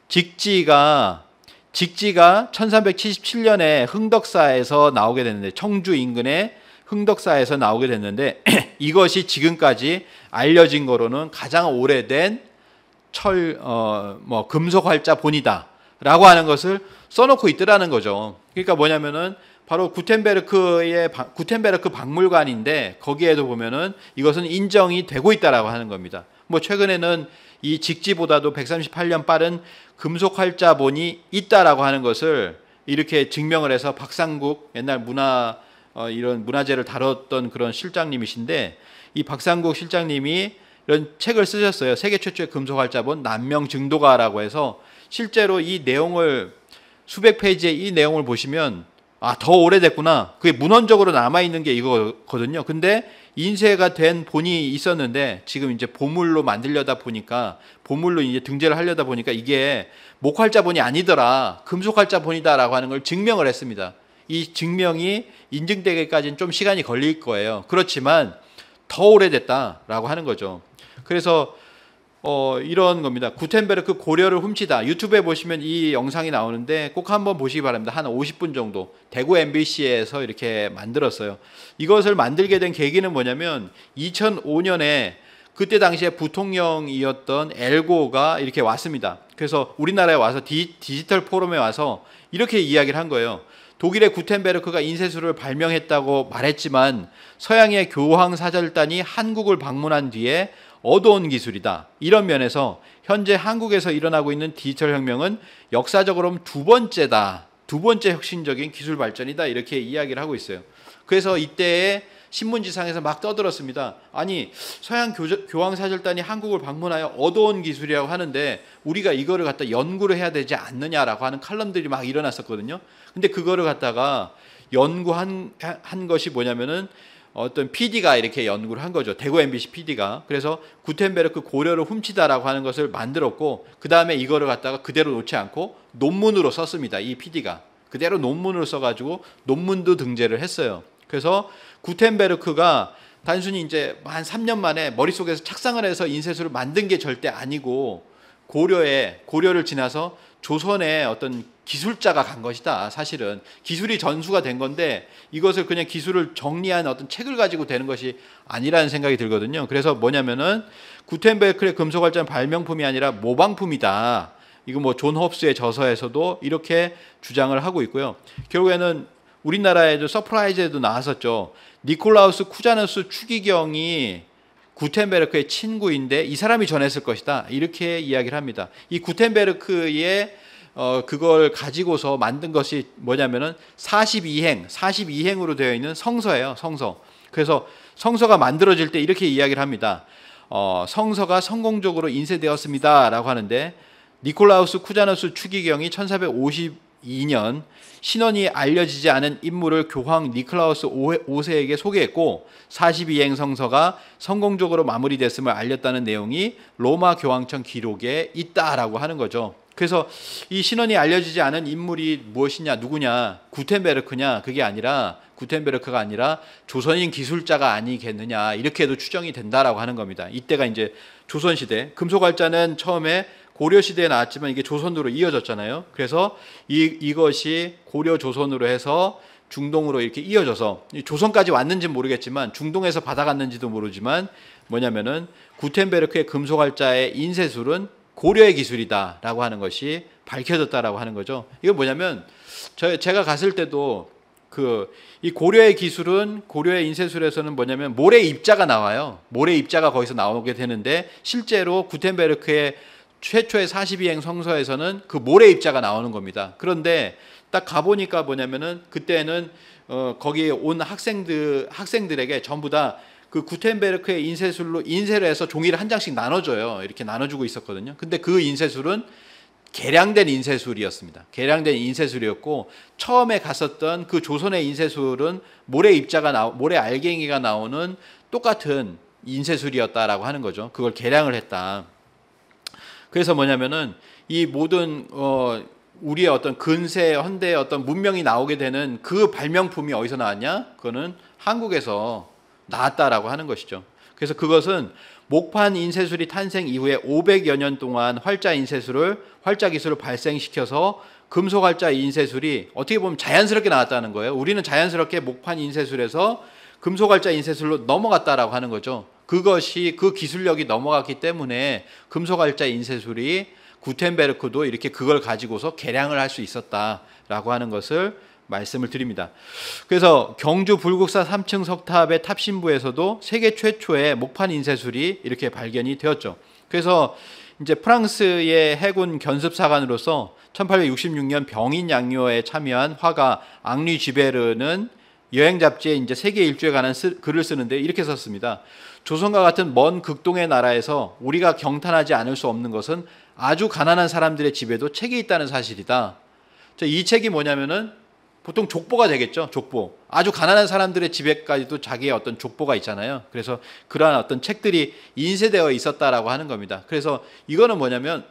직지가 직지가 1377년에 흥덕사에서 나오게 됐는데 청주 인근의 흥덕사에서 나오게 됐는데 이것이 지금까지 알려진 거로는 가장 오래된 철어뭐 금속 활자본이다라고 하는 것을 써놓고 있더라는 거죠. 그러니까 뭐냐면은 바로 구텐베르크의 구텐베르크 박물관인데 거기에도 보면은 이것은 인정이 되고 있다라고 하는 겁니다. 뭐 최근에는 이 직지보다도 138년 빠른 금속 활자본이 있다라고 하는 것을 이렇게 증명을 해서 박상국 옛날 문화 어, 이런 문화재를 다뤘던 그런 실장님이신데 이 박상국 실장님이 이런 책을 쓰셨어요. 세계 최초의 금속 활자본 난명 증도가라고 해서 실제로 이 내용을 수백 페이지의 이 내용을 보시면 아, 더 오래됐구나. 그게 문헌적으로 남아있는 게 이거거든요. 근데 인쇄가 된 본이 있었는데 지금 이제 보물로 만들려다 보니까 보물로 이제 등재를 하려다 보니까 이게 목활자 본이 아니더라. 금속활자 본이다라고 하는 걸 증명을 했습니다. 이 증명이 인증되기까지는 좀 시간이 걸릴 거예요. 그렇지만 더 오래됐다라고 하는 거죠. 그래서 어, 이런 겁니다. 구텐베르크 고려를 훔치다. 유튜브에 보시면 이 영상이 나오는데 꼭 한번 보시기 바랍니다. 한 50분 정도. 대구 MBC에서 이렇게 만들었어요. 이것을 만들게 된 계기는 뭐냐면 2005년에 그때 당시에 부통령이었던 엘고가 이렇게 왔습니다. 그래서 우리나라에 와서 디, 디지털 포럼에 와서 이렇게 이야기를 한 거예요. 독일의 구텐베르크가 인쇄술을 발명했다고 말했지만 서양의 교황 사절단이 한국을 방문한 뒤에 어두운 기술이다. 이런 면에서 현재 한국에서 일어나고 있는 디지털 혁명은 역사적으로두 번째다. 두 번째 혁신적인 기술 발전이다. 이렇게 이야기를 하고 있어요. 그래서 이때에 신문지상에서 막 떠들었습니다. 아니 서양 교황사절단이 한국을 방문하여 어두운 기술이라고 하는데 우리가 이거를 갖다 연구를 해야 되지 않느냐라고 하는 칼럼들이 막 일어났었거든요. 근데 그거를 갖다가 연구한 한 것이 뭐냐면은 어떤 PD가 이렇게 연구를 한 거죠. 대구 MBC PD가. 그래서 구텐베르크 고려를 훔치다라고 하는 것을 만들었고 그다음에 이거를 갖다가 그대로 놓지 않고 논문으로 썼습니다. 이 PD가. 그대로 논문으로 써 가지고 논문도 등재를 했어요. 그래서 구텐베르크가 단순히 이제 한 3년 만에 머릿속에서 착상을 해서 인쇄술을 만든 게 절대 아니고 고려에 고려를 지나서 조선의 어떤 기술자가 간 것이다. 사실은 기술이 전수가 된 건데 이것을 그냥 기술을 정리한 어떤 책을 가지고 되는 것이 아니라는 생각이 들거든요. 그래서 뭐냐면은 구텐베크의 르 금속활자는 발명품이 아니라 모방품이다. 이거 뭐 존 홉스의 저서에서도 이렇게 주장을 하고 있고요. 결국에는 우리나라에도 서프라이즈에도 나왔었죠. 니콜라우스 쿠자누스 추기경이 구텐베르크의 친구인데 이 사람이 전했을 것이다. 이렇게 이야기를 합니다. 이 구텐베르크의 어, 그걸 가지고서 만든 것이 뭐냐면은 42행, 42행으로 되어 있는 성서예요, 성서. 그래서 성서가 만들어질 때 이렇게 이야기를 합니다. 어, 성서가 성공적으로 인쇄되었습니다라고 하는데 니콜라우스 쿠자노스 추기경이 1450 2년 신원이 알려지지 않은 인물을 교황 니클라우스 5세에게 소개했고 42행 성서가 성공적으로 마무리됐음을 알렸다는 내용이 로마 교황청 기록에 있다라고 하는 거죠. 그래서 이 신원이 알려지지 않은 인물이 무엇이냐 누구냐 구텐베르크냐 그게 아니라 구텐베르크가 아니라 조선인 기술자가 아니겠느냐 이렇게 해도 추정이 된다라고 하는 겁니다. 이때가 이제 조선시대 금속활자는 처음에 고려 시대에 나왔지만 이게 조선으로 이어졌잖아요. 그래서 이 이것이 고려 조선으로 해서 중동으로 이렇게 이어져서 조선까지 왔는지 모르겠지만 중동에서 받아갔는지도 모르지만 뭐냐면은 구텐베르크의 금속활자의 인쇄술은 고려의 기술이다라고 하는 것이 밝혀졌다라고 하는 거죠. 이건 뭐냐면 저 제가 갔을 때도 그 이 고려의 기술은 고려의 인쇄술에서는 뭐냐면 모래 입자가 나와요. 모래 입자가 거기서 나오게 되는데 실제로 구텐베르크의 최초의 42행 성서에서는 그 모래 입자가 나오는 겁니다. 그런데 딱 가보니까 뭐냐면은 그때는 어, 거기에 온 학생들 학생들에게 전부 다 그 구텐베르크의 인쇄술로 인쇄를 해서 종이를 한 장씩 나눠줘요. 이렇게 나눠주고 있었거든요. 근데 그 인쇄술은 개량된 인쇄술이었습니다. 개량된 인쇄술이었고 처음에 갔었던 그 조선의 인쇄술은 모래 입자가 나 모래 알갱이가 나오는 똑같은 인쇄술이었다라고 하는 거죠. 그걸 개량을 했다. 그래서 뭐냐면은 이 모든 어 우리의 어떤 근세 현대의 어떤 문명이 나오게 되는 그 발명품이 어디서 나왔냐? 그거는 한국에서 나왔다라고 하는 것이죠. 그래서 그것은 목판 인쇄술이 탄생 이후에 500여 년 동안 활자 인쇄술을 활자 기술을 발생시켜서 금속 활자 인쇄술이 어떻게 보면 자연스럽게 나왔다는 거예요. 우리는 자연스럽게 목판 인쇄술에서 금속활자 인쇄술로 넘어갔다라고 하는 거죠. 그것이 그 기술력이 넘어갔기 때문에 금속활자 인쇄술이 구텐베르크도 이렇게 그걸 가지고서 개량을 할 수 있었다라고 하는 것을 말씀을 드립니다. 그래서 경주 불국사 3층 석탑의 탑신부에서도 세계 최초의 목판 인쇄술이 이렇게 발견이 되었죠. 그래서 이제 프랑스의 해군 견습사관으로서 1866년 병인 양요에 참여한 화가 앙리 지베르는 여행 잡지에 이제 세계 일주에 관한 쓰, 글을 쓰는데 이렇게 썼습니다. 조선과 같은 먼 극동의 나라에서 우리가 경탄하지 않을 수 없는 것은 아주 가난한 사람들의 집에도 책이 있다는 사실이다. 이 책이 뭐냐면은 보통 족보가 되겠죠. 족보. 아주 가난한 사람들의 집에까지도 자기의 어떤 족보가 있잖아요. 그래서 그러한 어떤 책들이 인쇄되어 있었다라고 하는 겁니다. 그래서 이거는 뭐냐면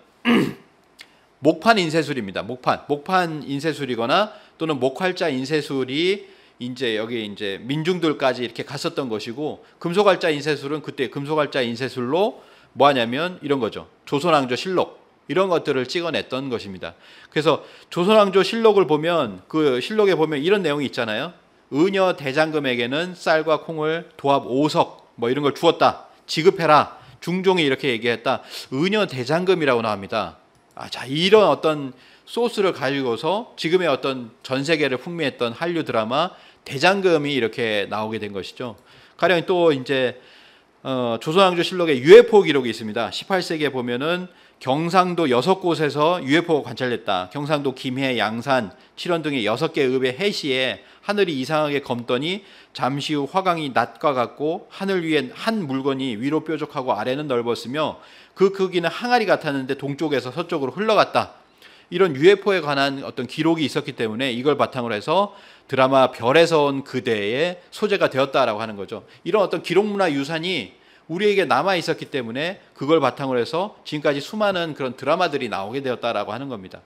목판 인쇄술입니다. 목판. 목판 인쇄술이거나 또는 목활자 인쇄술이 이제 여기 이제 민중들까지 이렇게 갔었던 것이고 금속활자 인쇄술은 그때 금속활자 인쇄술로 뭐하냐면 이런 거죠. 조선왕조 실록 이런 것들을 찍어냈던 것입니다. 그래서 조선왕조 실록을 보면 그 실록에 보면 이런 내용이 있잖아요. 은여 대장금에게는 쌀과 콩을 도합 5석 뭐 이런 걸 주었다. 지급해라. 중종이 이렇게 얘기했다. 은여 대장금이라고 나옵니다. 아, 자 이런 어떤 소스를 가지고서 지금의 어떤 전 세계를 풍미했던 한류 드라마 대장금이 이렇게 나오게 된 것이죠. 가령 또 이제 어, 조선왕조실록에 UFO 기록이 있습니다. 18세기에 보면은 경상도 여섯 곳에서 UFO가 관찰됐다. 경상도 김해, 양산, 칠원 등의 여섯 개 읍의 해시에 하늘이 이상하게 검더니 잠시 후 화강이 낮과 같고 하늘 위에 한 물건이 위로 뾰족하고 아래는 넓었으며 그 크기는 항아리 같았는데 동쪽에서 서쪽으로 흘러갔다. 이런 UFO에 관한 어떤 기록이 있었기 때문에 이걸 바탕으로 해서 드라마 별에서 온 그대의 소재가 되었다라고 하는 거죠. 이런 어떤 기록문화 유산이 우리에게 남아 있었기 때문에 그걸 바탕으로 해서 지금까지 수많은 그런 드라마들이 나오게 되었다라고 하는 겁니다.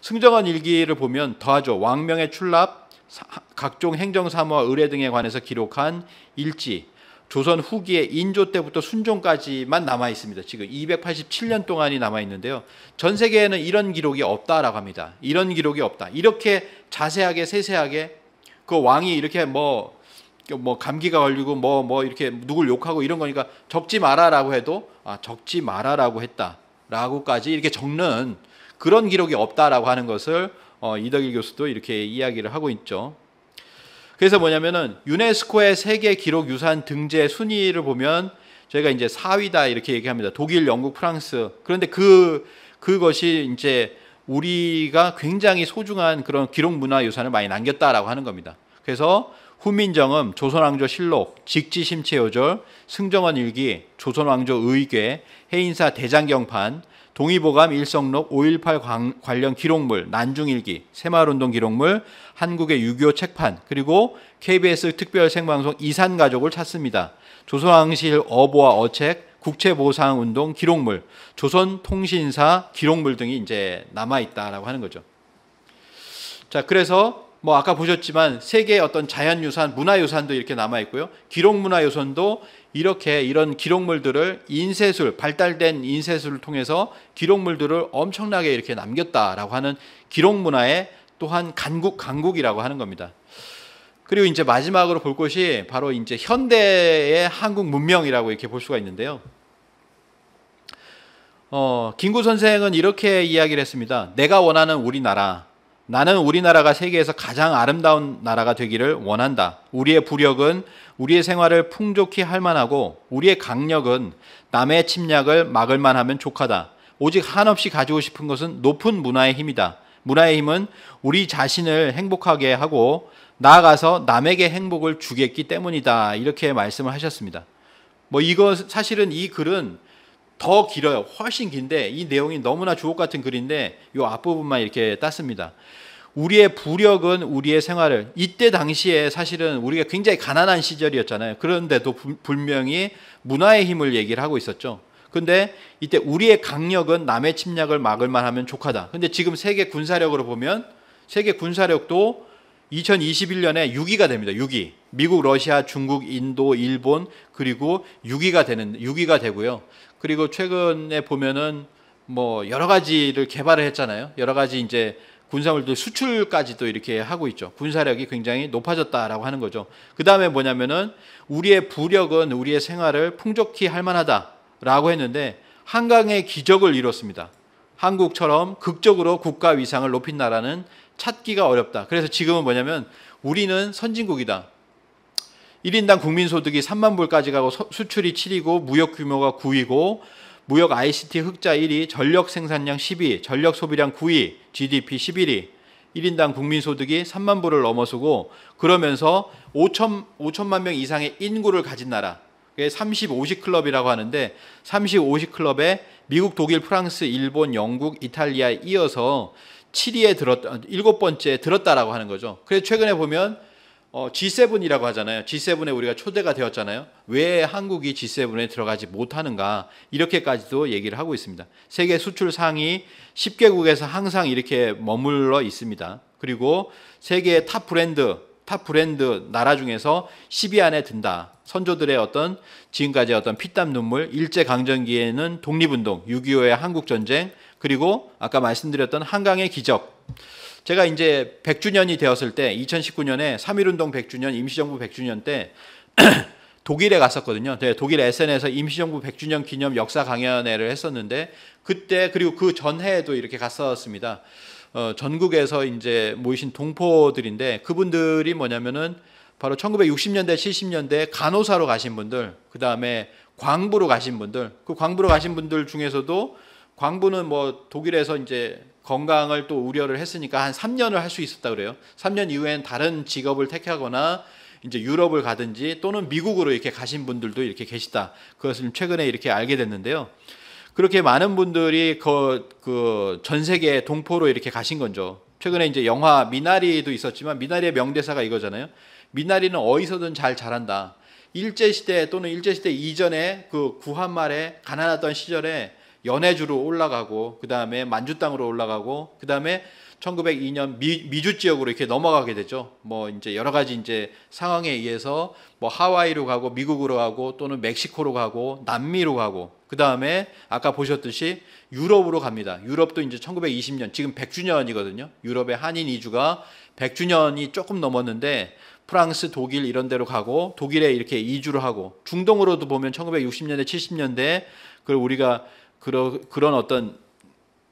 승정원 일기를 보면 더하죠. 왕명의 출납, 각종 행정사무와 의뢰 등에 관해서 기록한 일지, 조선 후기의 인조 때부터 순종까지만 남아 있습니다. 지금 287년 동안이 남아 있는데요. 전 세계에는 이런 기록이 없다라고 합니다. 이런 기록이 없다. 이렇게 자세하게 세세하게 그 왕이 이렇게 뭐뭐 그 뭐 감기가 걸리고 뭐뭐 뭐 이렇게 누굴 욕하고 이런 거니까 적지 마라라고 해도 아 적지 마라라고 했다라고까지 이렇게 적는 그런 기록이 없다라고 하는 것을 어, 이덕일 교수도 이렇게 이야기를 하고 있죠. 그래서 뭐냐면은 유네스코의 세계 기록 유산 등재 순위를 보면 저희가 이제 4위다 이렇게 얘기합니다. 독일, 영국, 프랑스. 그런데 그 그것이 이제 우리가 굉장히 소중한 그런 기록 문화 유산을 많이 남겼다라고 하는 겁니다. 그래서 후민정음, 조선왕조 실록, 직지심체요절, 승정원 일기, 조선왕조 의궤, 해인사 대장경판, 동의보감 일성록 5.18 관련 기록물, 난중일기, 새마을운동 기록물, 한국의 6 2 책판, 그리고 KBS 특별 생방송 이산가족을 찾습니다. 조선왕실 어보와 어책, 국채보상운동 기록물, 조선통신사 기록물 등이 이제 남아있다라고 하는 거죠. 자, 그래서 뭐 아까 보셨지만 세계 어떤 자연유산, 문화유산도 이렇게 남아있고요. 기록문화유산도 이렇게 이런 기록물들을 인쇄술, 발달된 인쇄술을 통해서 기록물들을 엄청나게 이렇게 남겼다라고 하는 기록문화의 또한 간국, 강국이라고 하는 겁니다. 그리고 이제 마지막으로 볼 것이 바로 이제 현대의 한국 문명이라고 이렇게 볼 수가 있는데요. 어, 김구 선생은 이렇게 이야기를 했습니다. 내가 원하는 우리나라. 나는 우리나라가 세계에서 가장 아름다운 나라가 되기를 원한다. 우리의 부력은 우리의 생활을 풍족히 할 만하고 우리의 강력은 남의 침략을 막을 만하면 족하다. 오직 한없이 가지고 싶은 것은 높은 문화의 힘이다. 문화의 힘은 우리 자신을 행복하게 하고 나아가서 남에게 행복을 주겠기 때문이다. 이렇게 말씀을 하셨습니다. 뭐 이거 사실은 이 글은 더 길어요. 훨씬 긴데 이 내용이 너무나 주옥 같은 글인데 이 앞부분만 이렇게 땄습니다. 우리의 부력은 우리의 생활을 이때 당시에 사실은 우리가 굉장히 가난한 시절이었잖아요. 그런데도 분명히 문화의 힘을 얘기를 하고 있었죠. 근데 이때 우리의 강력은 남의 침략을 막을 만하면 족하다. 근데 지금 세계 군사력으로 보면 세계 군사력도 2021년에 6위가 됩니다. 6위. 미국, 러시아, 중국, 인도, 일본 그리고 6위가 되는 6위가 되고요. 그리고 최근에 보면은 뭐 여러 가지를 개발을 했잖아요. 여러 가지 이제 군사물들 수출까지도 이렇게 하고 있죠. 군사력이 굉장히 높아졌다라고 하는 거죠. 그 다음에 뭐냐면은 우리의 부력은 우리의 생활을 풍족히 할 만하다라고 했는데 한강의 기적을 이뤘습니다. 한국처럼 극적으로 국가 위상을 높인 나라는 찾기가 어렵다. 그래서 지금은 뭐냐면 우리는 선진국이다. 1인당 국민소득이 3만 불까지 가고 수출이 7이고 무역 규모가 9이고 무역 ICT 흑자 1위, 전력 생산량 10위, 전력 소비량 9위, GDP 11위, 1인당 국민소득이 3만 불을 넘어서고 그러면서 5천, 5천만 명 이상의 인구를 가진 나라. 그게 30, 50 클럽이라고 하는데 30, 50 클럽에 미국, 독일, 프랑스, 일본, 영국, 이탈리아에 이어서 7위에 들었 일곱 번째 들었다라고 하는 거죠. 그래서 최근에 보면 어, G7이라고 하잖아요. G7에 우리가 초대가 되었잖아요. 왜 한국이 G7에 들어가지 못하는가 이렇게까지도 얘기를 하고 있습니다. 세계 수출 상위 10개국에서 항상 이렇게 머물러 있습니다. 그리고 세계 탑 브랜드 탑 브랜드 나라 중에서 10위 안에 든다. 선조들의 어떤 지금까지 어떤 피땀 눈물, 일제 강점기에는 독립운동, 6.25의 한국 전쟁, 그리고 아까 말씀드렸던 한강의 기적. 제가 이제 100주년이 되었을 때 2019년에 3.1운동 100주년, 임시정부 100주년 때 독일에 갔었거든요. 네, 독일 에센에서 임시정부 100주년 기념 역사 강연회를 했었는데 그때 그리고 그 전해에도 이렇게 갔었습니다. 어, 전국에서 이제 모이신 동포들인데 그분들이 뭐냐면은 바로 1960년대, 70년대 간호사로 가신 분들, 그 다음에 광부로 가신 분들, 그 광부로 가신 분들 중에서도 광부는 뭐 독일에서 이제 건강을 또 우려를 했으니까 한 3년을 할 수 있었다 그래요. 3년 이후엔 다른 직업을 택하거나 이제 유럽을 가든지 또는 미국으로 이렇게 가신 분들도 이렇게 계시다. 그것을 최근에 이렇게 알게 됐는데요. 그렇게 많은 분들이 그, 그전 세계 동포로 이렇게 가신 건죠. 최근에 이제 영화 미나리도 있었지만 미나리의 명대사가 이거잖아요. 미나리는 어디서든 잘 자란다. 일제 시대 또는 일제 시대 이전에 그 구한말에 가난했던 시절에 연해주로 올라가고 그 다음에 만주 땅으로 올라가고 그 다음에 1902년 미, 주 지역으로 이렇게 넘어가게 되죠. 뭐 이제 여러 가지 이제 상황에 의해서 뭐 하와이로 가고 미국으로 가고 또는 멕시코로 가고 남미로 가고 그 다음에 아까 보셨듯이 유럽으로 갑니다. 유럽도 이제 1920년 지금 100주년이거든요. 유럽의 한인 이주가 100주년이 조금 넘었는데 프랑스, 독일 이런 데로 가고 독일에 이렇게 이주를 하고 중동으로도 보면 1960년대, 70년대 그걸 우리가 그러, 그런 어떤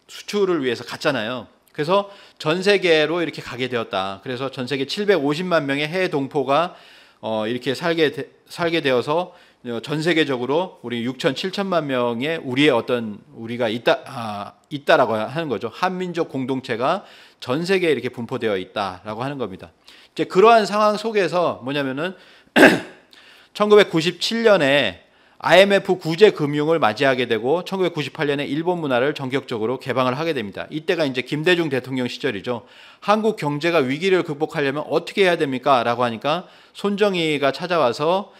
수출을 위해서 갔잖아요. 그래서 전 세계로 이렇게 가게 되었다. 그래서 전 세계 750만 명의 해외 동포가 어, 이렇게 살게 되, 살게 되어서 어, 전 세계적으로 우리 6천 7천만 명의 우리의 어떤 우리가 있다 아, 있다라고 하는 거죠. 한민족 공동체가 전 세계에 이렇게 분포되어 있다라고 하는 겁니다. 이제 그러한 상황 속에서 뭐냐면은 1997년에 IMF 구제 금융을 맞이하게 되고 1998년에 일본 문화를 전격적으로 개방을 하게 됩니다. 이때가 이제 김대중 대통령 시절이죠. 한국 경제가 위기를 극복하려면 어떻게 해야 됩니까? 라고 하니까 손정희가 찾아와서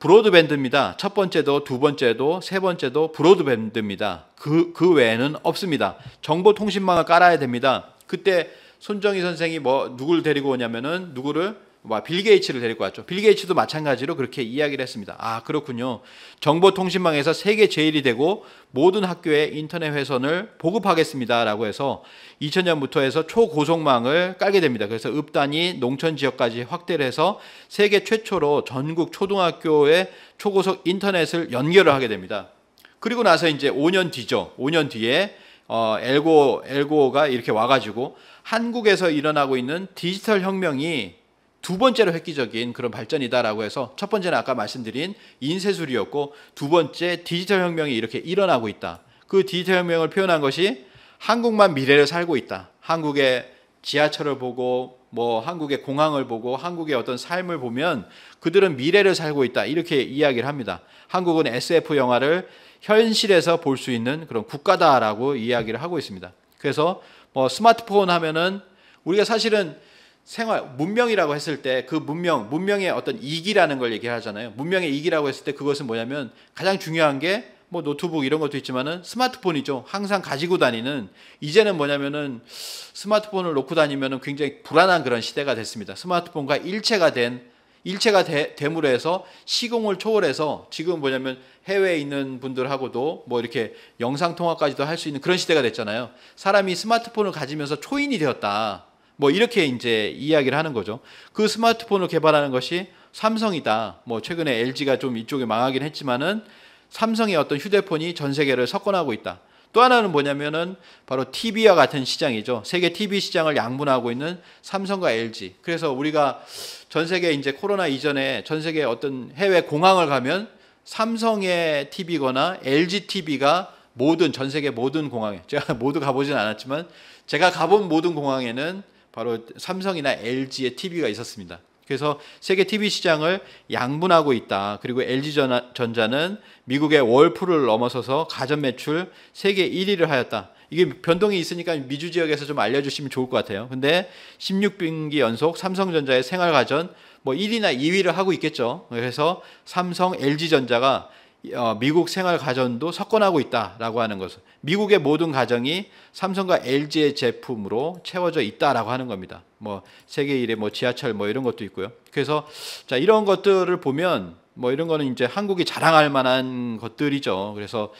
브로드밴드입니다. 첫 번째도 두 번째도 세 번째도 브로드밴드입니다. 그, 그 외에는 없습니다. 정보통신망을 깔아야 됩니다. 그때 손정희 선생이 뭐 누구를 데리고 오냐면은 누구를 뭐 빌 게이츠를 데리고 왔죠. 빌 게이츠도 마찬가지로 그렇게 이야기를 했습니다. 아, 그렇군요. 정보통신망에서 세계 제일이 되고 모든 학교에 인터넷 회선을 보급하겠습니다라고 해서 2000년부터 해서 초고속망을 깔게 됩니다. 그래서 읍단이 농촌 지역까지 확대를 해서 세계 최초로 전국 초등학교에 초고속 인터넷을 연결을 하게 됩니다. 그리고 나서 이제 5년 뒤죠. 5년 뒤에 어, 엘고 엘고가 이렇게 와가지고 한국에서 일어나고 있는 디지털 혁명이 두 번째로 획기적인 그런 발전이다라고 해서 첫 번째는 아까 말씀드린 인쇄술이었고 두 번째 디지털 혁명이 이렇게 일어나고 있다. 그 디지털 혁명을 표현한 것이 한국만 미래를 살고 있다. 한국의 지하철을 보고 뭐 한국의 공항을 보고 한국의 어떤 삶을 보면 그들은 미래를 살고 있다. 이렇게 이야기를 합니다. 한국은 SF 영화를 현실에서 볼 수 있는 그런 국가다라고 이야기를 하고 있습니다. 그래서 뭐 스마트폰 하면은 우리가 사실은 생활 문명이라고 했을 때 그 문명 문명의 어떤 이기라는 걸 얘기하잖아요. 문명의 이기라고 했을 때 그것은 뭐냐면 가장 중요한 게 뭐 노트북 이런 것도 있지만은 스마트폰이죠. 항상 가지고 다니는 이제는 뭐냐면은 스마트폰을 놓고 다니면은 굉장히 불안한 그런 시대가 됐습니다. 스마트폰과 일체가 된 일체가 되, 됨으로 해서 시공을 초월해서 지금 뭐냐면 해외에 있는 분들하고도 뭐 이렇게 영상통화까지도 할 수 있는 그런 시대가 됐잖아요. 사람이 스마트폰을 가지면서 초인이 되었다. 뭐 이렇게 이제 이야기를 하는 거죠. 그 스마트폰을 개발하는 것이 삼성이다. 뭐 최근에 LG가 좀 이쪽에 망하긴 했지만은 삼성의 어떤 휴대폰이 전 세계를 석권하고 있다. 또 하나는 뭐냐면은 바로 TV와 같은 시장이죠. 세계 TV 시장을 양분하고 있는 삼성과 LG. 그래서 우리가 전 세계 이제 코로나 이전에 전 세계 어떤 해외 공항을 가면 삼성의 TV거나 LG TV가 모든 전 세계 모든 공항에 제가 모두 가보진 않았지만 제가 가본 모든 공항에는 바로 삼성이나 LG의 TV가 있었습니다. 그래서 세계 TV 시장을 양분하고 있다. 그리고 LG전자는 미국의 월풀을 넘어서서 가전 매출 세계 1위를 하였다. 이게 변동이 있으니까 미주 지역에서 좀 알려주시면 좋을 것 같아요. 근데 16분기 연속 삼성전자의 생활가전 뭐 1위나 2위를 하고 있겠죠. 그래서 삼성 LG전자가 어, 미국 생활 가전도 석권하고 있다라고 하는 것은 미국의 모든 가정이 삼성과 LG의 제품으로 채워져 있다라고 하는 겁니다. 뭐 세계 일에뭐 지하철 뭐 이런 것도 있고요. 그래서 자 이런 것들을 보면 뭐 이런 거는 이제 한국이 자랑할 만한 것들이죠. 그래서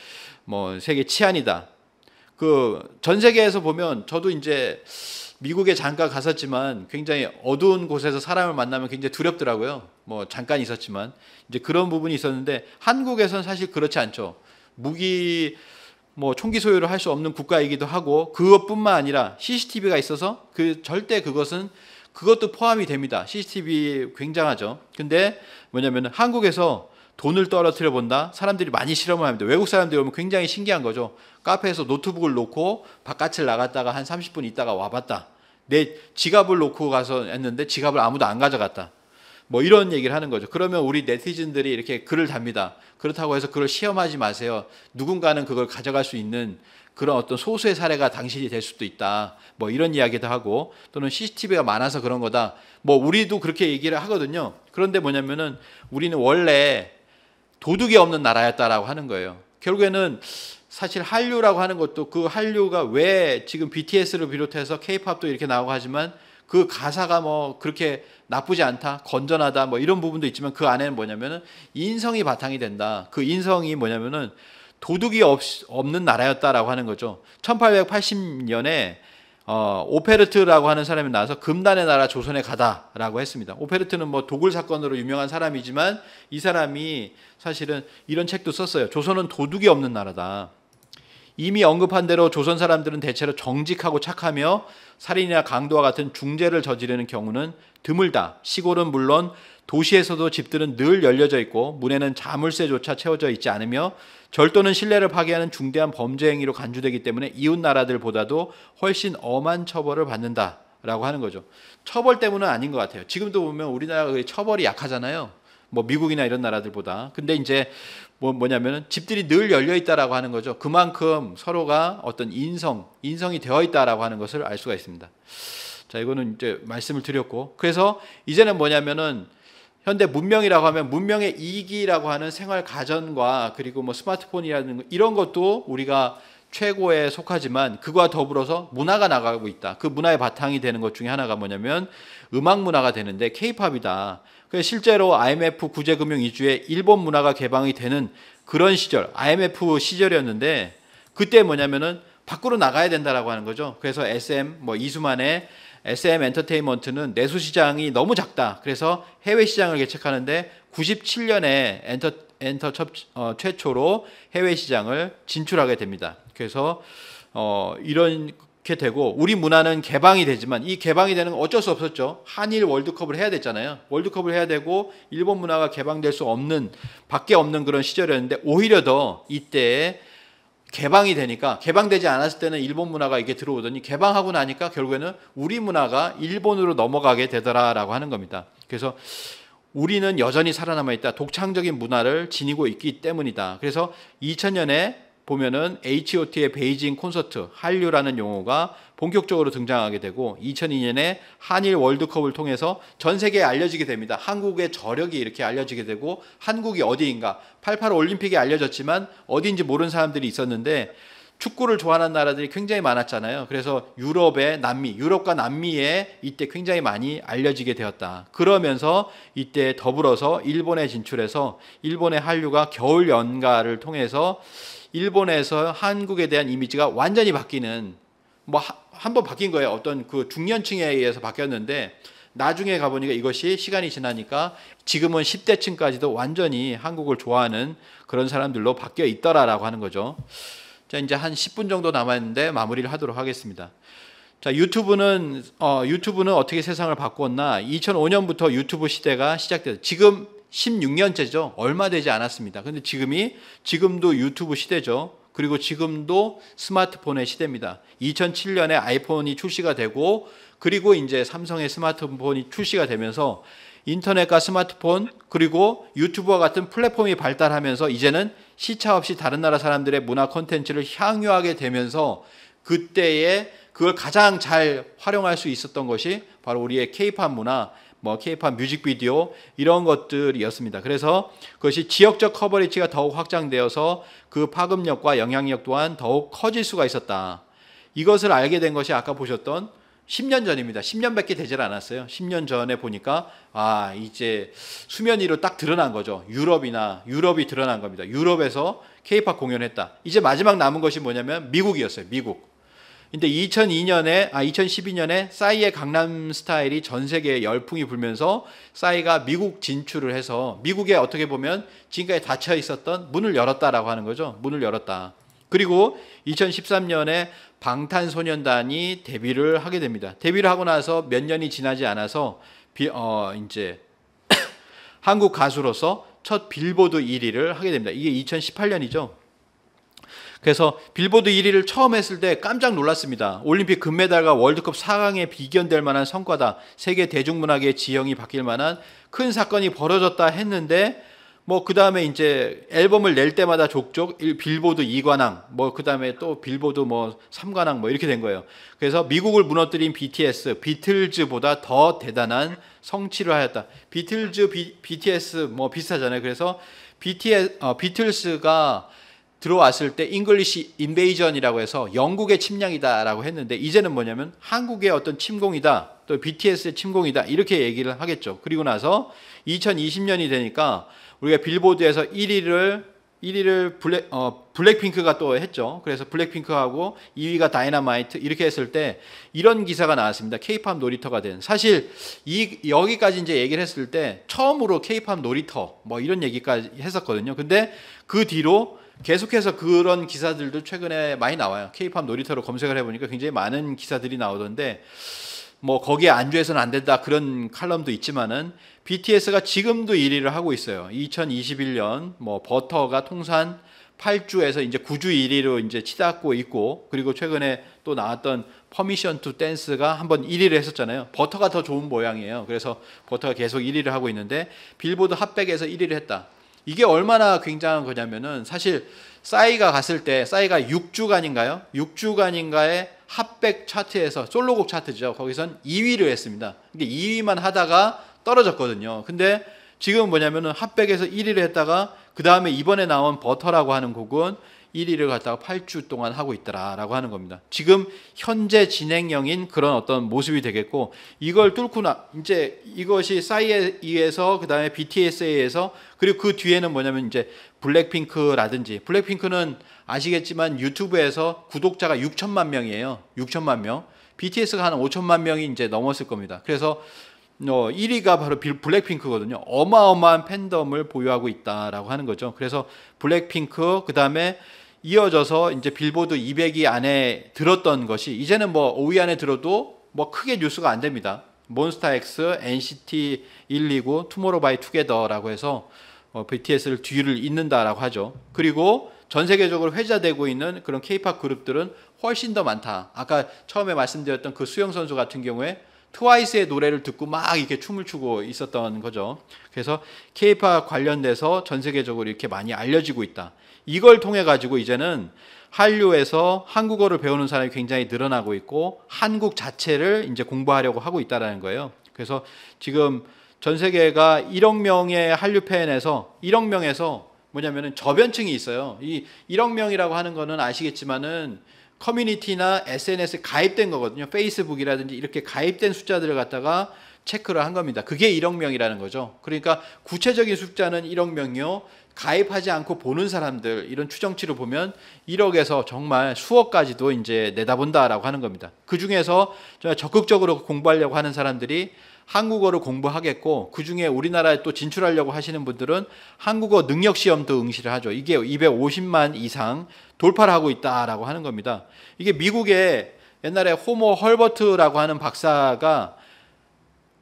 뭐 세계 치안이다. 그 전 세계에서 보면 저도 이제 미국에 잠깐 갔었지만 굉장히 어두운 곳에서 사람을 만나면 굉장히 두렵더라고요. 뭐 잠깐 있었지만 이제 그런 부분이 있었는데 한국에선 사실 그렇지 않죠. 무기 뭐 총기 소유를 할 수 없는 국가이기도 하고 그것뿐만 아니라 CCTV가 있어서 그 절대 그것은 그것도 포함이 됩니다. CCTV 굉장하죠. 근데 뭐냐면 한국에서 돈을 떨어뜨려 본다. 사람들이 많이 실험을 합니다. 외국 사람들이 오면 굉장히 신기한 거죠. 카페에서 노트북을 놓고 바깥을 나갔다가 한 30분 있다가 와봤다. 내 지갑을 놓고 가서 했는데 지갑을 아무도 안 가져갔다. 뭐 이런 얘기를 하는 거죠. 그러면 우리 네티즌들이 이렇게 글을 답니다. 그렇다고 해서 그걸 시험하지 마세요. 누군가는 그걸 가져갈 수 있는 그런 어떤 소수의 사례가 당신이 될 수도 있다. 뭐 이런 이야기도 하고 또는 CCTV가 많아서 그런 거다. 뭐 우리도 그렇게 얘기를 하거든요. 그런데 뭐냐면은 우리는 원래 도둑이 없는 나라였다라고 하는 거예요. 결국에는 사실 한류라고 하는 것도 그 한류가 왜 지금 BTS를 비롯해서 K-팝도 이렇게 나오고 하지만 그 가사가 뭐 그렇게 나쁘지 않다, 건전하다 뭐 이런 부분도 있지만 그 안에는 뭐냐면은 인성이 바탕이 된다. 그 인성이 뭐냐면은 도둑이 없, 없는 나라였다라고 하는 거죠. 1880년에 어, 오페르트라고 하는 사람이 나와서 금단의 나라 조선에 가다라고 했습니다. 오페르트는 뭐 도굴 사건으로 유명한 사람이지만 이 사람이 사실은 이런 책도 썼어요. 조선은 도둑이 없는 나라다. 이미 언급한 대로 조선 사람들은 대체로 정직하고 착하며 살인이나 강도와 같은 중재를 저지르는 경우는 드물다. 시골은 물론 도시에서도 집들은 늘 열려져 있고 문에는 자물쇠조차 채워져 있지 않으며 절도는 신뢰를 파괴하는 중대한 범죄 행위로 간주되기 때문에 이웃 나라들보다도 훨씬 엄한 처벌을 받는다라고 하는 거죠. 처벌 때문은 아닌 것 같아요. 지금도 보면 우리나라가 처벌이 약하잖아요. 뭐 미국이나 이런 나라들보다. 근데 이제 뭐 뭐냐면은 집들이 늘 열려 있다라고 하는 거죠. 그만큼 서로가 어떤 인성, 인성이 되어 있다라고 하는 것을 알 수가 있습니다. 자, 이거는 이제 말씀을 드렸고. 그래서 이제는 뭐냐면은 현대 문명이라고 하면 문명의 이기라고 하는 생활 가전과 그리고 뭐 스마트폰이라는 이런 것도 우리가 최고에 속하지만 그와 더불어서 문화가 나가고 있다. 그 문화의 바탕이 되는 것 중에 하나가 뭐냐면 음악 문화가 되는데 케이팝이다. 그래 실제로 IMF 구제금융 이주에 일본 문화가 개방이 되는 그런 시절, IMF 시절이었는데 그때 뭐냐면은 밖으로 나가야 된다라고 하는 거죠. 그래서 SM 뭐 이수만의 SM 엔터테인먼트는 내수 시장이 너무 작다. 그래서 해외 시장을 개척하는데 97년에 엔터 엔터 첩, 어, 최초로 해외 시장을 진출하게 됩니다. 그래서 어, 이렇게 되고 우리 문화는 개방이 되지만 이 개방이 되는 건 어쩔 수 없었죠. 한일 월드컵을 해야 됐잖아요. 월드컵을 해야 되고 일본 문화가 개방될 수 없는 밖에 없는 그런 시절이었는데 오히려 더 이때에 개방이 되니까 개방되지 않았을 때는 일본 문화가 이게 들어오더니 개방하고 나니까 결국에는 우리 문화가 일본으로 넘어가게 되더라라고 하는 겁니다. 그래서 우리는 여전히 살아남아 있다. 독창적인 문화를 지니고 있기 때문이다. 그래서 2000년에 보면은 H.O.T의 베이징 콘서트 한류라는 용어가 본격적으로 등장하게 되고 2002년에 한일 월드컵을 통해서 전 세계에 알려지게 됩니다. 한국의 저력이 이렇게 알려지게 되고 한국이 어디인가 88 올림픽에 알려졌지만 어디인지 모르는 사람들이 있었는데 축구를 좋아하는 나라들이 굉장히 많았잖아요. 그래서 유럽의 남미, 유럽과 남미에 이때 굉장히 많이 알려지게 되었다. 그러면서 이때 더불어서 일본에 진출해서 일본의 한류가 겨울 연가를 통해서 일본에서 한국에 대한 이미지가 완전히 바뀌는 뭐 한 번 바뀐 거예요. 어떤 그 중년층에 의해서 바뀌었는데 나중에 가보니까 이것이 시간이 지나니까 지금은 10대층까지도 완전히 한국을 좋아하는 그런 사람들로 바뀌어 있더라라고 하는 거죠. 자, 이제 한 10분 정도 남았는데 마무리를 하도록 하겠습니다. 자, 유튜브는, 어, 유튜브는 어떻게 세상을 바꾸었나? 2005년부터 유튜브 시대가 시작돼서 지금 16년째죠. 얼마 되지 않았습니다. 근데 지금이 지금도 유튜브 시대죠. 그리고 지금도 스마트폰의 시대입니다. 2007년에 아이폰이 출시가 되고 그리고 이제 삼성의 스마트폰이 출시가 되면서 인터넷과 스마트폰 그리고 유튜브와 같은 플랫폼이 발달하면서 이제는 시차 없이 다른 나라 사람들의 문화 콘텐츠를 향유하게 되면서 그때에 그걸 가장 잘 활용할 수 있었던 것이 바로 우리의 케이팝 문화 뭐 K-팝 뮤직비디오 이런 것들이었습니다. 그래서 그것이 지역적 커버리지가 더욱 확장되어서 그 파급력과 영향력 또한 더욱 커질 수가 있었다. 이것을 알게 된 것이 아까 보셨던 10년 전입니다. 10년밖에 되질 않았어요. 10년 전에 보니까 아 이제 수면 위로 딱 드러난 거죠. 유럽이나 유럽이 드러난 겁니다. 유럽에서 K-팝 공연했다. 이제 마지막 남은 것이 뭐냐면 미국이었어요. 미국. 근데 2002년에 아 2012년에 싸이의 강남 스타일이 전 세계에 열풍이 불면서 싸이가 미국 진출을 해서 미국에 어떻게 보면 지금까지 닫혀 있었던 문을 열었다라고 하는 거죠. 문을 열었다. 그리고 2013년에 방탄소년단이 데뷔를 하게 됩니다. 데뷔를 하고 나서 몇 년이 지나지 않아서 비, 어 이제 한국 가수로서 첫 빌보드 1위를 하게 됩니다. 이게 2018년이죠. 그래서 빌보드 1위를 처음 했을 때 깜짝 놀랐습니다. 올림픽 금메달과 월드컵 4강에 비견될 만한 성과다. 세계 대중문학의 지형이 바뀔 만한 큰 사건이 벌어졌다 했는데 뭐 그다음에 이제 앨범을 낼 때마다 족족 빌보드 2관왕 뭐 그다음에 또 빌보드 뭐 3관왕 뭐 이렇게 된 거예요. 그래서 미국을 무너뜨린 BTS, 비틀즈보다 더 대단한 성취를 하였다. 비틀즈 비, BTS 뭐 비슷하잖아요. 그래서 BTS 어, 비틀스가 들어왔을 때 잉글리시 인베이전이라고 해서 영국의 침략이다라고 했는데 이제는 뭐냐면 한국의 어떤 침공이다. 또 BTS의 침공이다. 이렇게 얘기를 하겠죠. 그리고 나서 2020년이 되니까 우리가 빌보드에서 1위를 1위를 블랙, 어, 블랙핑크가 또 했죠. 그래서 블랙핑크하고 2위가 다이나마이트 이렇게 했을 때 이런 기사가 나왔습니다. 케이팝 놀이터가 된. 사실 이 여기까지 이제 얘기를 했을 때 처음으로 케이팝 놀이터 뭐 이런 얘기까지 했었거든요. 근데 그 뒤로 계속해서 그런 기사들도 최근에 많이 나와요. K-팝 놀이터로 검색을 해보니까 굉장히 많은 기사들이 나오던데 뭐 거기에 안주해서는 안 된다 그런 칼럼도 있지만은 BTS가 지금도 1위를 하고 있어요. 2021년 뭐 버터가 통산 8주에서 이제 9주 1위로 이제 치닫고 있고 그리고 최근에 또 나왔던 퍼미션 투 댄스가 한번 1위를 했었잖아요. 버터가 더 좋은 모양이에요. 그래서 버터가 계속 1위를 하고 있는데 빌보드 핫백에서 1위를 했다. 이게 얼마나 굉장한 거냐면은 사실 싸이가 갔을 때 싸이가 6주간인가요? 6주간인가에 핫백 차트에서 솔로곡 차트죠. 거기선 2위를 했습니다. 근데 2위만 하다가 떨어졌거든요. 근데 지금 뭐냐면은 핫백에서 1위를 했다가 그 다음에 이번에 나온 버터라고 하는 곡은 1위를 갖다가 8주 동안 하고 있더라라고 하는 겁니다. 지금 현재 진행형인 그런 어떤 모습이 되겠고 이걸 뚫고 나 이제 이것이 싸이에 의해서 그다음에 BTS에 의해서 그리고 그 뒤에는 뭐냐면 이제 블랙핑크라든지 블랙핑크는 아시겠지만 유튜브에서 구독자가 6천만 명이에요. 6천만 명. BTS가 한 5천만 명이 이제 넘었을 겁니다. 그래서 1위가 어, 바로 블랙핑크거든요. 어마어마한 팬덤을 보유하고 있다라고 하는 거죠. 그래서 블랙핑크 그다음에 이어져서 이제 빌보드 200위 안에 들었던 것이 이제는 뭐 5위 안에 들어도 뭐 크게 뉴스가 안 됩니다. 몬스타엑스, NCT 129, 투모로우바이투게더라고 해서 어, BTS를 뒤를 잇는다라고 하죠. 그리고 전 세계적으로 회자되고 있는 그런 K-팝 그룹들은 훨씬 더 많다. 아까 처음에 말씀드렸던 그 수영 선수 같은 경우에 트와이스의 노래를 듣고 막 이렇게 춤을 추고 있었던 거죠. 그래서 K-팝 관련돼서 전 세계적으로 이렇게 많이 알려지고 있다. 이걸 통해 가지고 이제는 한류에서 한국어를 배우는 사람이 굉장히 늘어나고 있고 한국 자체를 이제 공부하려고 하고 있다라는 거예요. 그래서 지금 전 세계가 1억 명의 한류 팬에서 1억 명에서 뭐냐면은 저변층이 있어요. 이 1억 명이라고 하는 거는 아시겠지만은 커뮤니티나 SNS에 가입된 거거든요. 페이스북이라든지 이렇게 가입된 숫자들을 갖다가 체크를 한 겁니다. 그게 1억 명이라는 거죠. 그러니까 구체적인 숫자는 1억 명이요. 가입하지 않고 보는 사람들 이런 추정치를 보면 1억에서 정말 수억까지도 이제 내다본다라고 하는 겁니다. 그 중에서 적극적으로 공부하려고 하는 사람들이 한국어를 공부하겠고 그 중에 우리나라에 또 진출하려고 하시는 분들은 한국어 능력 시험도 응시를 하죠. 이게 250만 이상 돌파를 하고 있다라고 하는 겁니다. 이게 미국의 옛날에 호모 헐버트라고 하는 박사가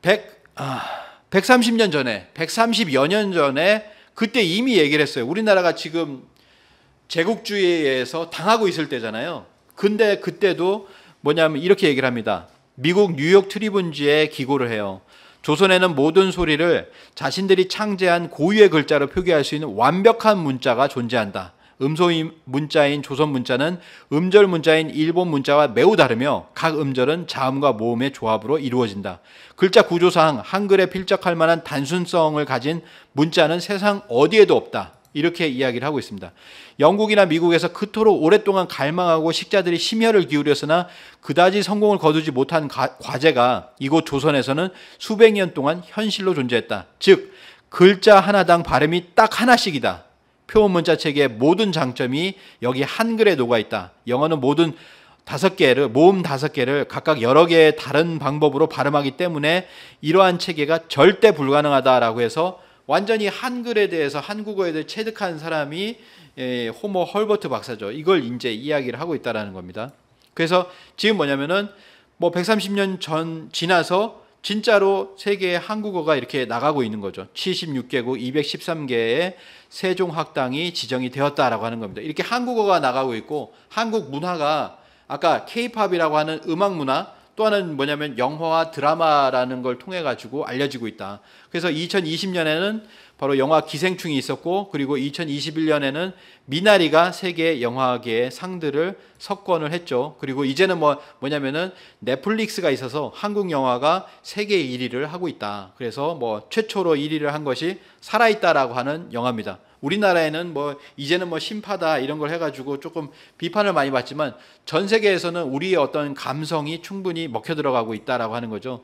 100 아, 130년 전에 130여 년 전에 그때 이미 얘기를 했어요. 우리나라가 지금 제국주의에서 당하고 있을 때잖아요. 근데 그때도 뭐냐면 이렇게 얘기를 합니다. 미국 뉴욕 트리 b 지에 기고를 해요. 조선에는 모든 소리를 자신들이 창제한 고유의 글자로 표기할 수 있는 완벽한 문자가 존재한다. 음소 인 문자인 조선 문자는 음절 문자인 일본 문자와 매우 다르며 각 음절은 자음과 모음의 조합으로 이루어진다. 글자 구조상 한글에 필적할 만한 단순성을 가진 문자는 세상 어디에도 없다. 이렇게 이야기를 하고 있습니다. 영국이나 미국에서 그토록 오랫동안 갈망하고 식자들이 심혈을 기울였으나 그다지 성공을 거두지 못한 가, 과제가 이곳 조선에서는 수백 년 동안 현실로 존재했다. 즉 글자 하나당 발음이 딱 하나씩이다. 표음문자체계의 모든 장점이 여기 한글에 녹아 있다. 영어는 모든 다섯 개를 모음 다섯 개를 각각 여러 개의 다른 방법으로 발음하기 때문에 이러한 체계가 절대 불가능하다라고 해서 완전히 한글에 대해서 한국어에 대해 체득한 사람이 예, 호모 헐버트 박사죠. 이걸 이제 이야기를 하고 있다라는 겁니다. 그래서 지금 뭐냐면은 뭐 130년 전 지나서 진짜로 세계에 한국어가 이렇게 나가고 있는 거죠. 76개국 213개의 세종 학당이 지정이 되었다라고 하는 겁니다. 이렇게 한국어가 나가고 있고 한국 문화가 아까 케이팝이라고 하는 음악 문화 또 하나는 뭐냐면 영화와 드라마라는 걸 통해 가지고 알려지고 있다. 그래서 2020년에는 바로 영화 기생충이 있었고 그리고 2021년에는 미나리가 세계 영화계의 상들을 석권을 했죠. 그리고 이제는 뭐 뭐냐면은 넷플릭스가 있어서 한국 영화가 세계 1위를 하고 있다. 그래서 뭐 최초로 1위를 한 것이 살아있다라고 하는 영화입니다. 우리나라에는 뭐 이제는 뭐 심파다 이런 걸 해가지고 조금 비판을 많이 받지만 전 세계에서는 우리의 어떤 감성이 충분히 먹혀 들어가고 있다라고 하는 거죠.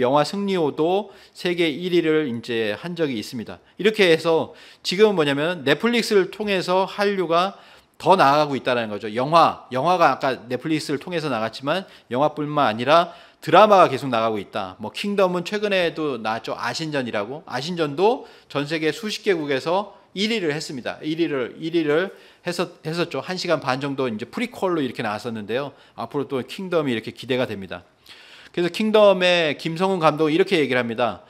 영화 승리호도 세계 1위를 이제 한 적이 있습니다. 이렇게 해서 지금은 뭐냐면 넷플릭스를 통해서 한류가 더 나아가고 있다는 거죠. 영화, 영화가 아까 넷플릭스를 통해서 나갔지만 영화뿐만 아니라 드라마가 계속 나가고 있다. 뭐 킹덤은 최근에도 나왔죠. 아신전이라고. 아신전도 전 세계 수십 개국에서 1위를 했습니다. 1위를 1위를 했었, 했었죠. 1시간 반 정도 이제 프리퀄로 이렇게 나왔었는데요. 앞으로 또 킹덤이 이렇게 기대가 됩니다. 그래서 킹덤의 김성훈 감독 은 이렇게 얘기를 합니다.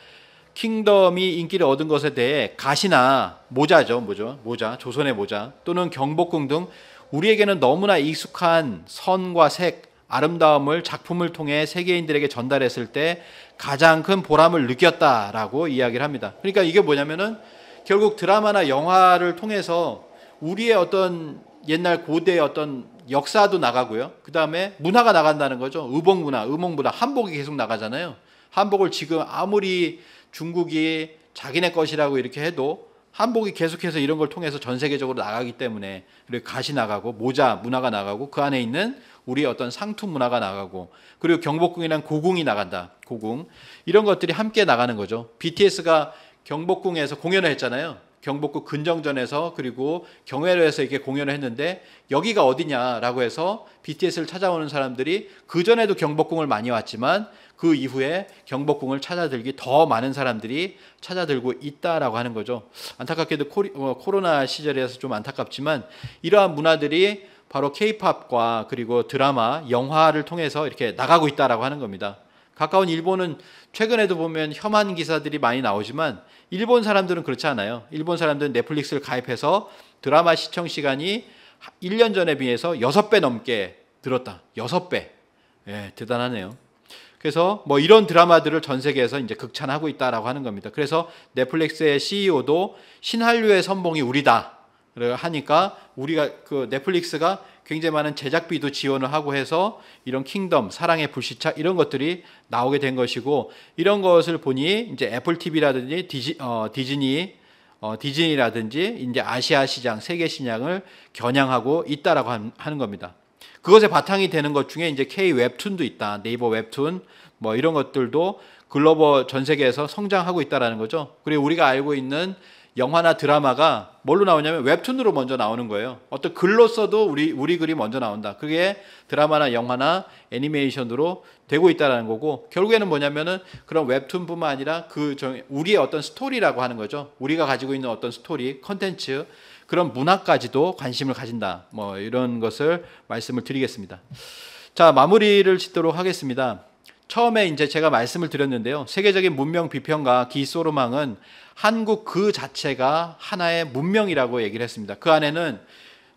킹덤이 인기를 얻은 것에 대해 가시나 모자죠, 뭐죠? 모자, 조선의 모자 또는 경복궁 등 우리에게는 너무나 익숙한 선과 색, 아름다움을 작품을 통해 세계인들에게 전달했을 때 가장 큰 보람을 느꼈다라고 이야기를 합니다. 그러니까 이게 뭐냐면은 결국 드라마나 영화를 통해서 우리의 어떤 옛날 고대의 어떤 역사도 나가고요. 그 다음에 문화가 나간다는 거죠. 의복 문화, 음복 문화, 한복이 계속 나가잖아요. 한복을 지금 아무리 중국이 자기네 것이라고 이렇게 해도 한복이 계속해서 이런 걸 통해서 전 세계적으로 나가기 때문에 그리고 가시 나가고 모자 문화가 나가고 그 안에 있는 우리 어떤 상투 문화가 나가고 그리고 경복궁이란 고궁이 나간다 고궁 이런 것들이 함께 나가는 거죠 BTS가 경복궁에서 공연을 했잖아요 경복궁 근정전에서 그리고 경회로에서 이렇게 공연을 했는데 여기가 어디냐라고 해서 BTS를 찾아오는 사람들이 그 전에도 경복궁을 많이 왔지만 그 이후에 경복궁을 찾아들기 더 많은 사람들이 찾아들고 있다라고 하는 거죠. 안타깝게도 어, 코로나 리코 시절이라서 좀 안타깝지만 이러한 문화들이 바로 케이팝과 그리고 드라마, 영화를 통해서 이렇게 나가고 있다라고 하는 겁니다. 가까운 일본은 최근에도 보면 혐한 기사들이 많이 나오지만 일본 사람들은 그렇지 않아요. 일본 사람들은 넷플릭스를 가입해서 드라마 시청 시간이 1년 전에 비해서 6배 넘게 들었다. 6배. 예, 대단하네요. 그래서 뭐 이런 드라마들을 전 세계에서 이제 극찬하고 있다라고 하는 겁니다. 그래서 넷플릭스의 CEO도 신한류의 선봉이 우리다. 하니까 우리가 그 넷플릭스가 굉장히 많은 제작비도 지원을 하고 해서 이런 킹덤, 사랑의 불시착 이런 것들이 나오게 된 것이고 이런 것을 보니 이제 애플 TV라든지 디지, 어, 디즈니 어, 디즈니라든지 이제 아시아 시장, 세계 시장을 겨냥하고 있다라고 하는 겁니다. 그것의 바탕이 되는 것 중에 이제 K 웹툰도 있다. 네이버 웹툰 뭐 이런 것들도 글로벌 전 세계에서 성장하고 있다라는 거죠. 그리고 우리가 알고 있는 영화나 드라마가 뭘로 나오냐면 웹툰으로 먼저 나오는 거예요. 어떤 글로 써도 우리 우리 글이 먼저 나온다. 그게 드라마나 영화나 애니메이션으로 되고 있다라는 거고 결국에는 뭐냐면은 그런 웹툰뿐만 아니라 그 우리의 어떤 스토리라고 하는 거죠. 우리가 가지고 있는 어떤 스토리, 컨텐츠 그런 문화까지도 관심을 가진다. 뭐 이런 것을 말씀을 드리겠습니다. 자, 마무리를 짓도록 하겠습니다. 처음에 이제 제가 말씀을 드렸는데요. 세계적인 문명 비평가 기 소로망은 한국 그 자체가 하나의 문명이라고 얘기를 했습니다. 그 안에는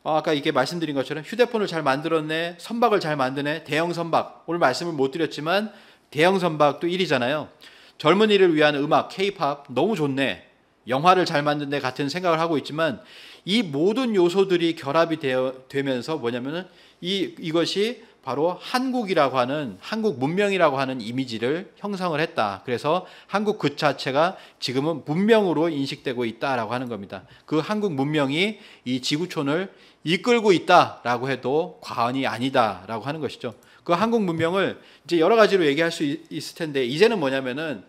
어, 아까 이게 말씀드린 것처럼 휴대폰을 잘 만들었네, 선박을 잘 만드네, 대형 선박. 오늘 말씀을 못 드렸지만 대형 선박도 1위잖아요. 젊은이를 위한 음악, 케팝 너무 좋네. 영화를 잘 만든데 같은 생각을 하고 있지만 이 모든 요소들이 결합이 되어, 되면서 뭐냐면은 이 이것이 바로 한국이라고 하는 한국 문명이라고 하는 이미지를 형성을 했다. 그래서 한국 그 자체가 지금은 문명으로 인식되고 있다라고 하는 겁니다. 그 한국 문명이 이 지구촌을 이끌고 있다라고 해도 과언이 아니다라고 하는 것이죠. 그 한국 문명을 이제 여러 가지로 얘기할 수 있을 텐데 이제는 뭐냐면은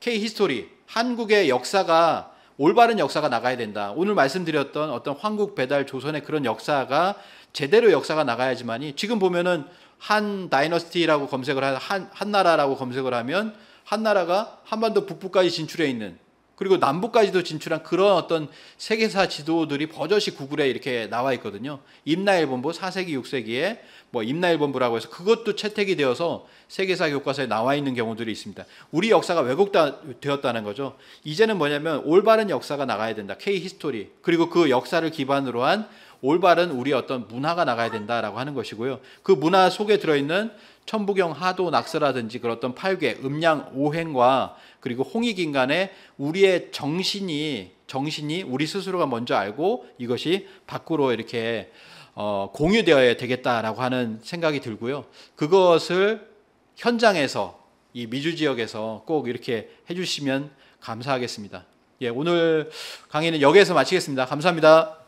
K 히스토리 한국의 역사가 올바른 역사가 나가야 된다. 오늘 말씀드렸던 어떤 황국 배달 조선의 그런 역사가 제대로 역사가 나가야지만이 지금 보면은 한 다이너스티라고 검색을 한, 한 나라라고 검색을 하면 한 나라가 한반도 북부까지 진출해 있는 그리고 남부까지도 진출한 그런 어떤 세계사 지도들이 버젓이 구글에 이렇게 나와 있거든요. 임나일본부 4세기, 6세기에 뭐 임나일본부라고 해서 그것도 채택이 되어서 세계사 교과서에 나와 있는 경우들이 있습니다. 우리 역사가 왜곡되었다는 거죠. 이제는 뭐냐면 올바른 역사가 나가야 된다. K 히스토리. 그리고 그 역사를 기반으로 한 올바른 우리 어떤 문화가 나가야 된다라고 하는 것이고요. 그 문화 속에 들어있는 천부경 하도 낙서라든지 그런 어떤 팔괘, 음양 오행과 그리고 홍익인간의 우리의 정신이 정신이 우리 스스로가 먼저 알고 이것이 밖으로 이렇게 어, 공유되어야 되겠다라고 하는 생각이 들고요. 그것을 현장에서 이 미주 지역에서 꼭 이렇게 해주시면 감사하겠습니다. 예, 오늘 강의는 여기에서 마치겠습니다. 감사합니다.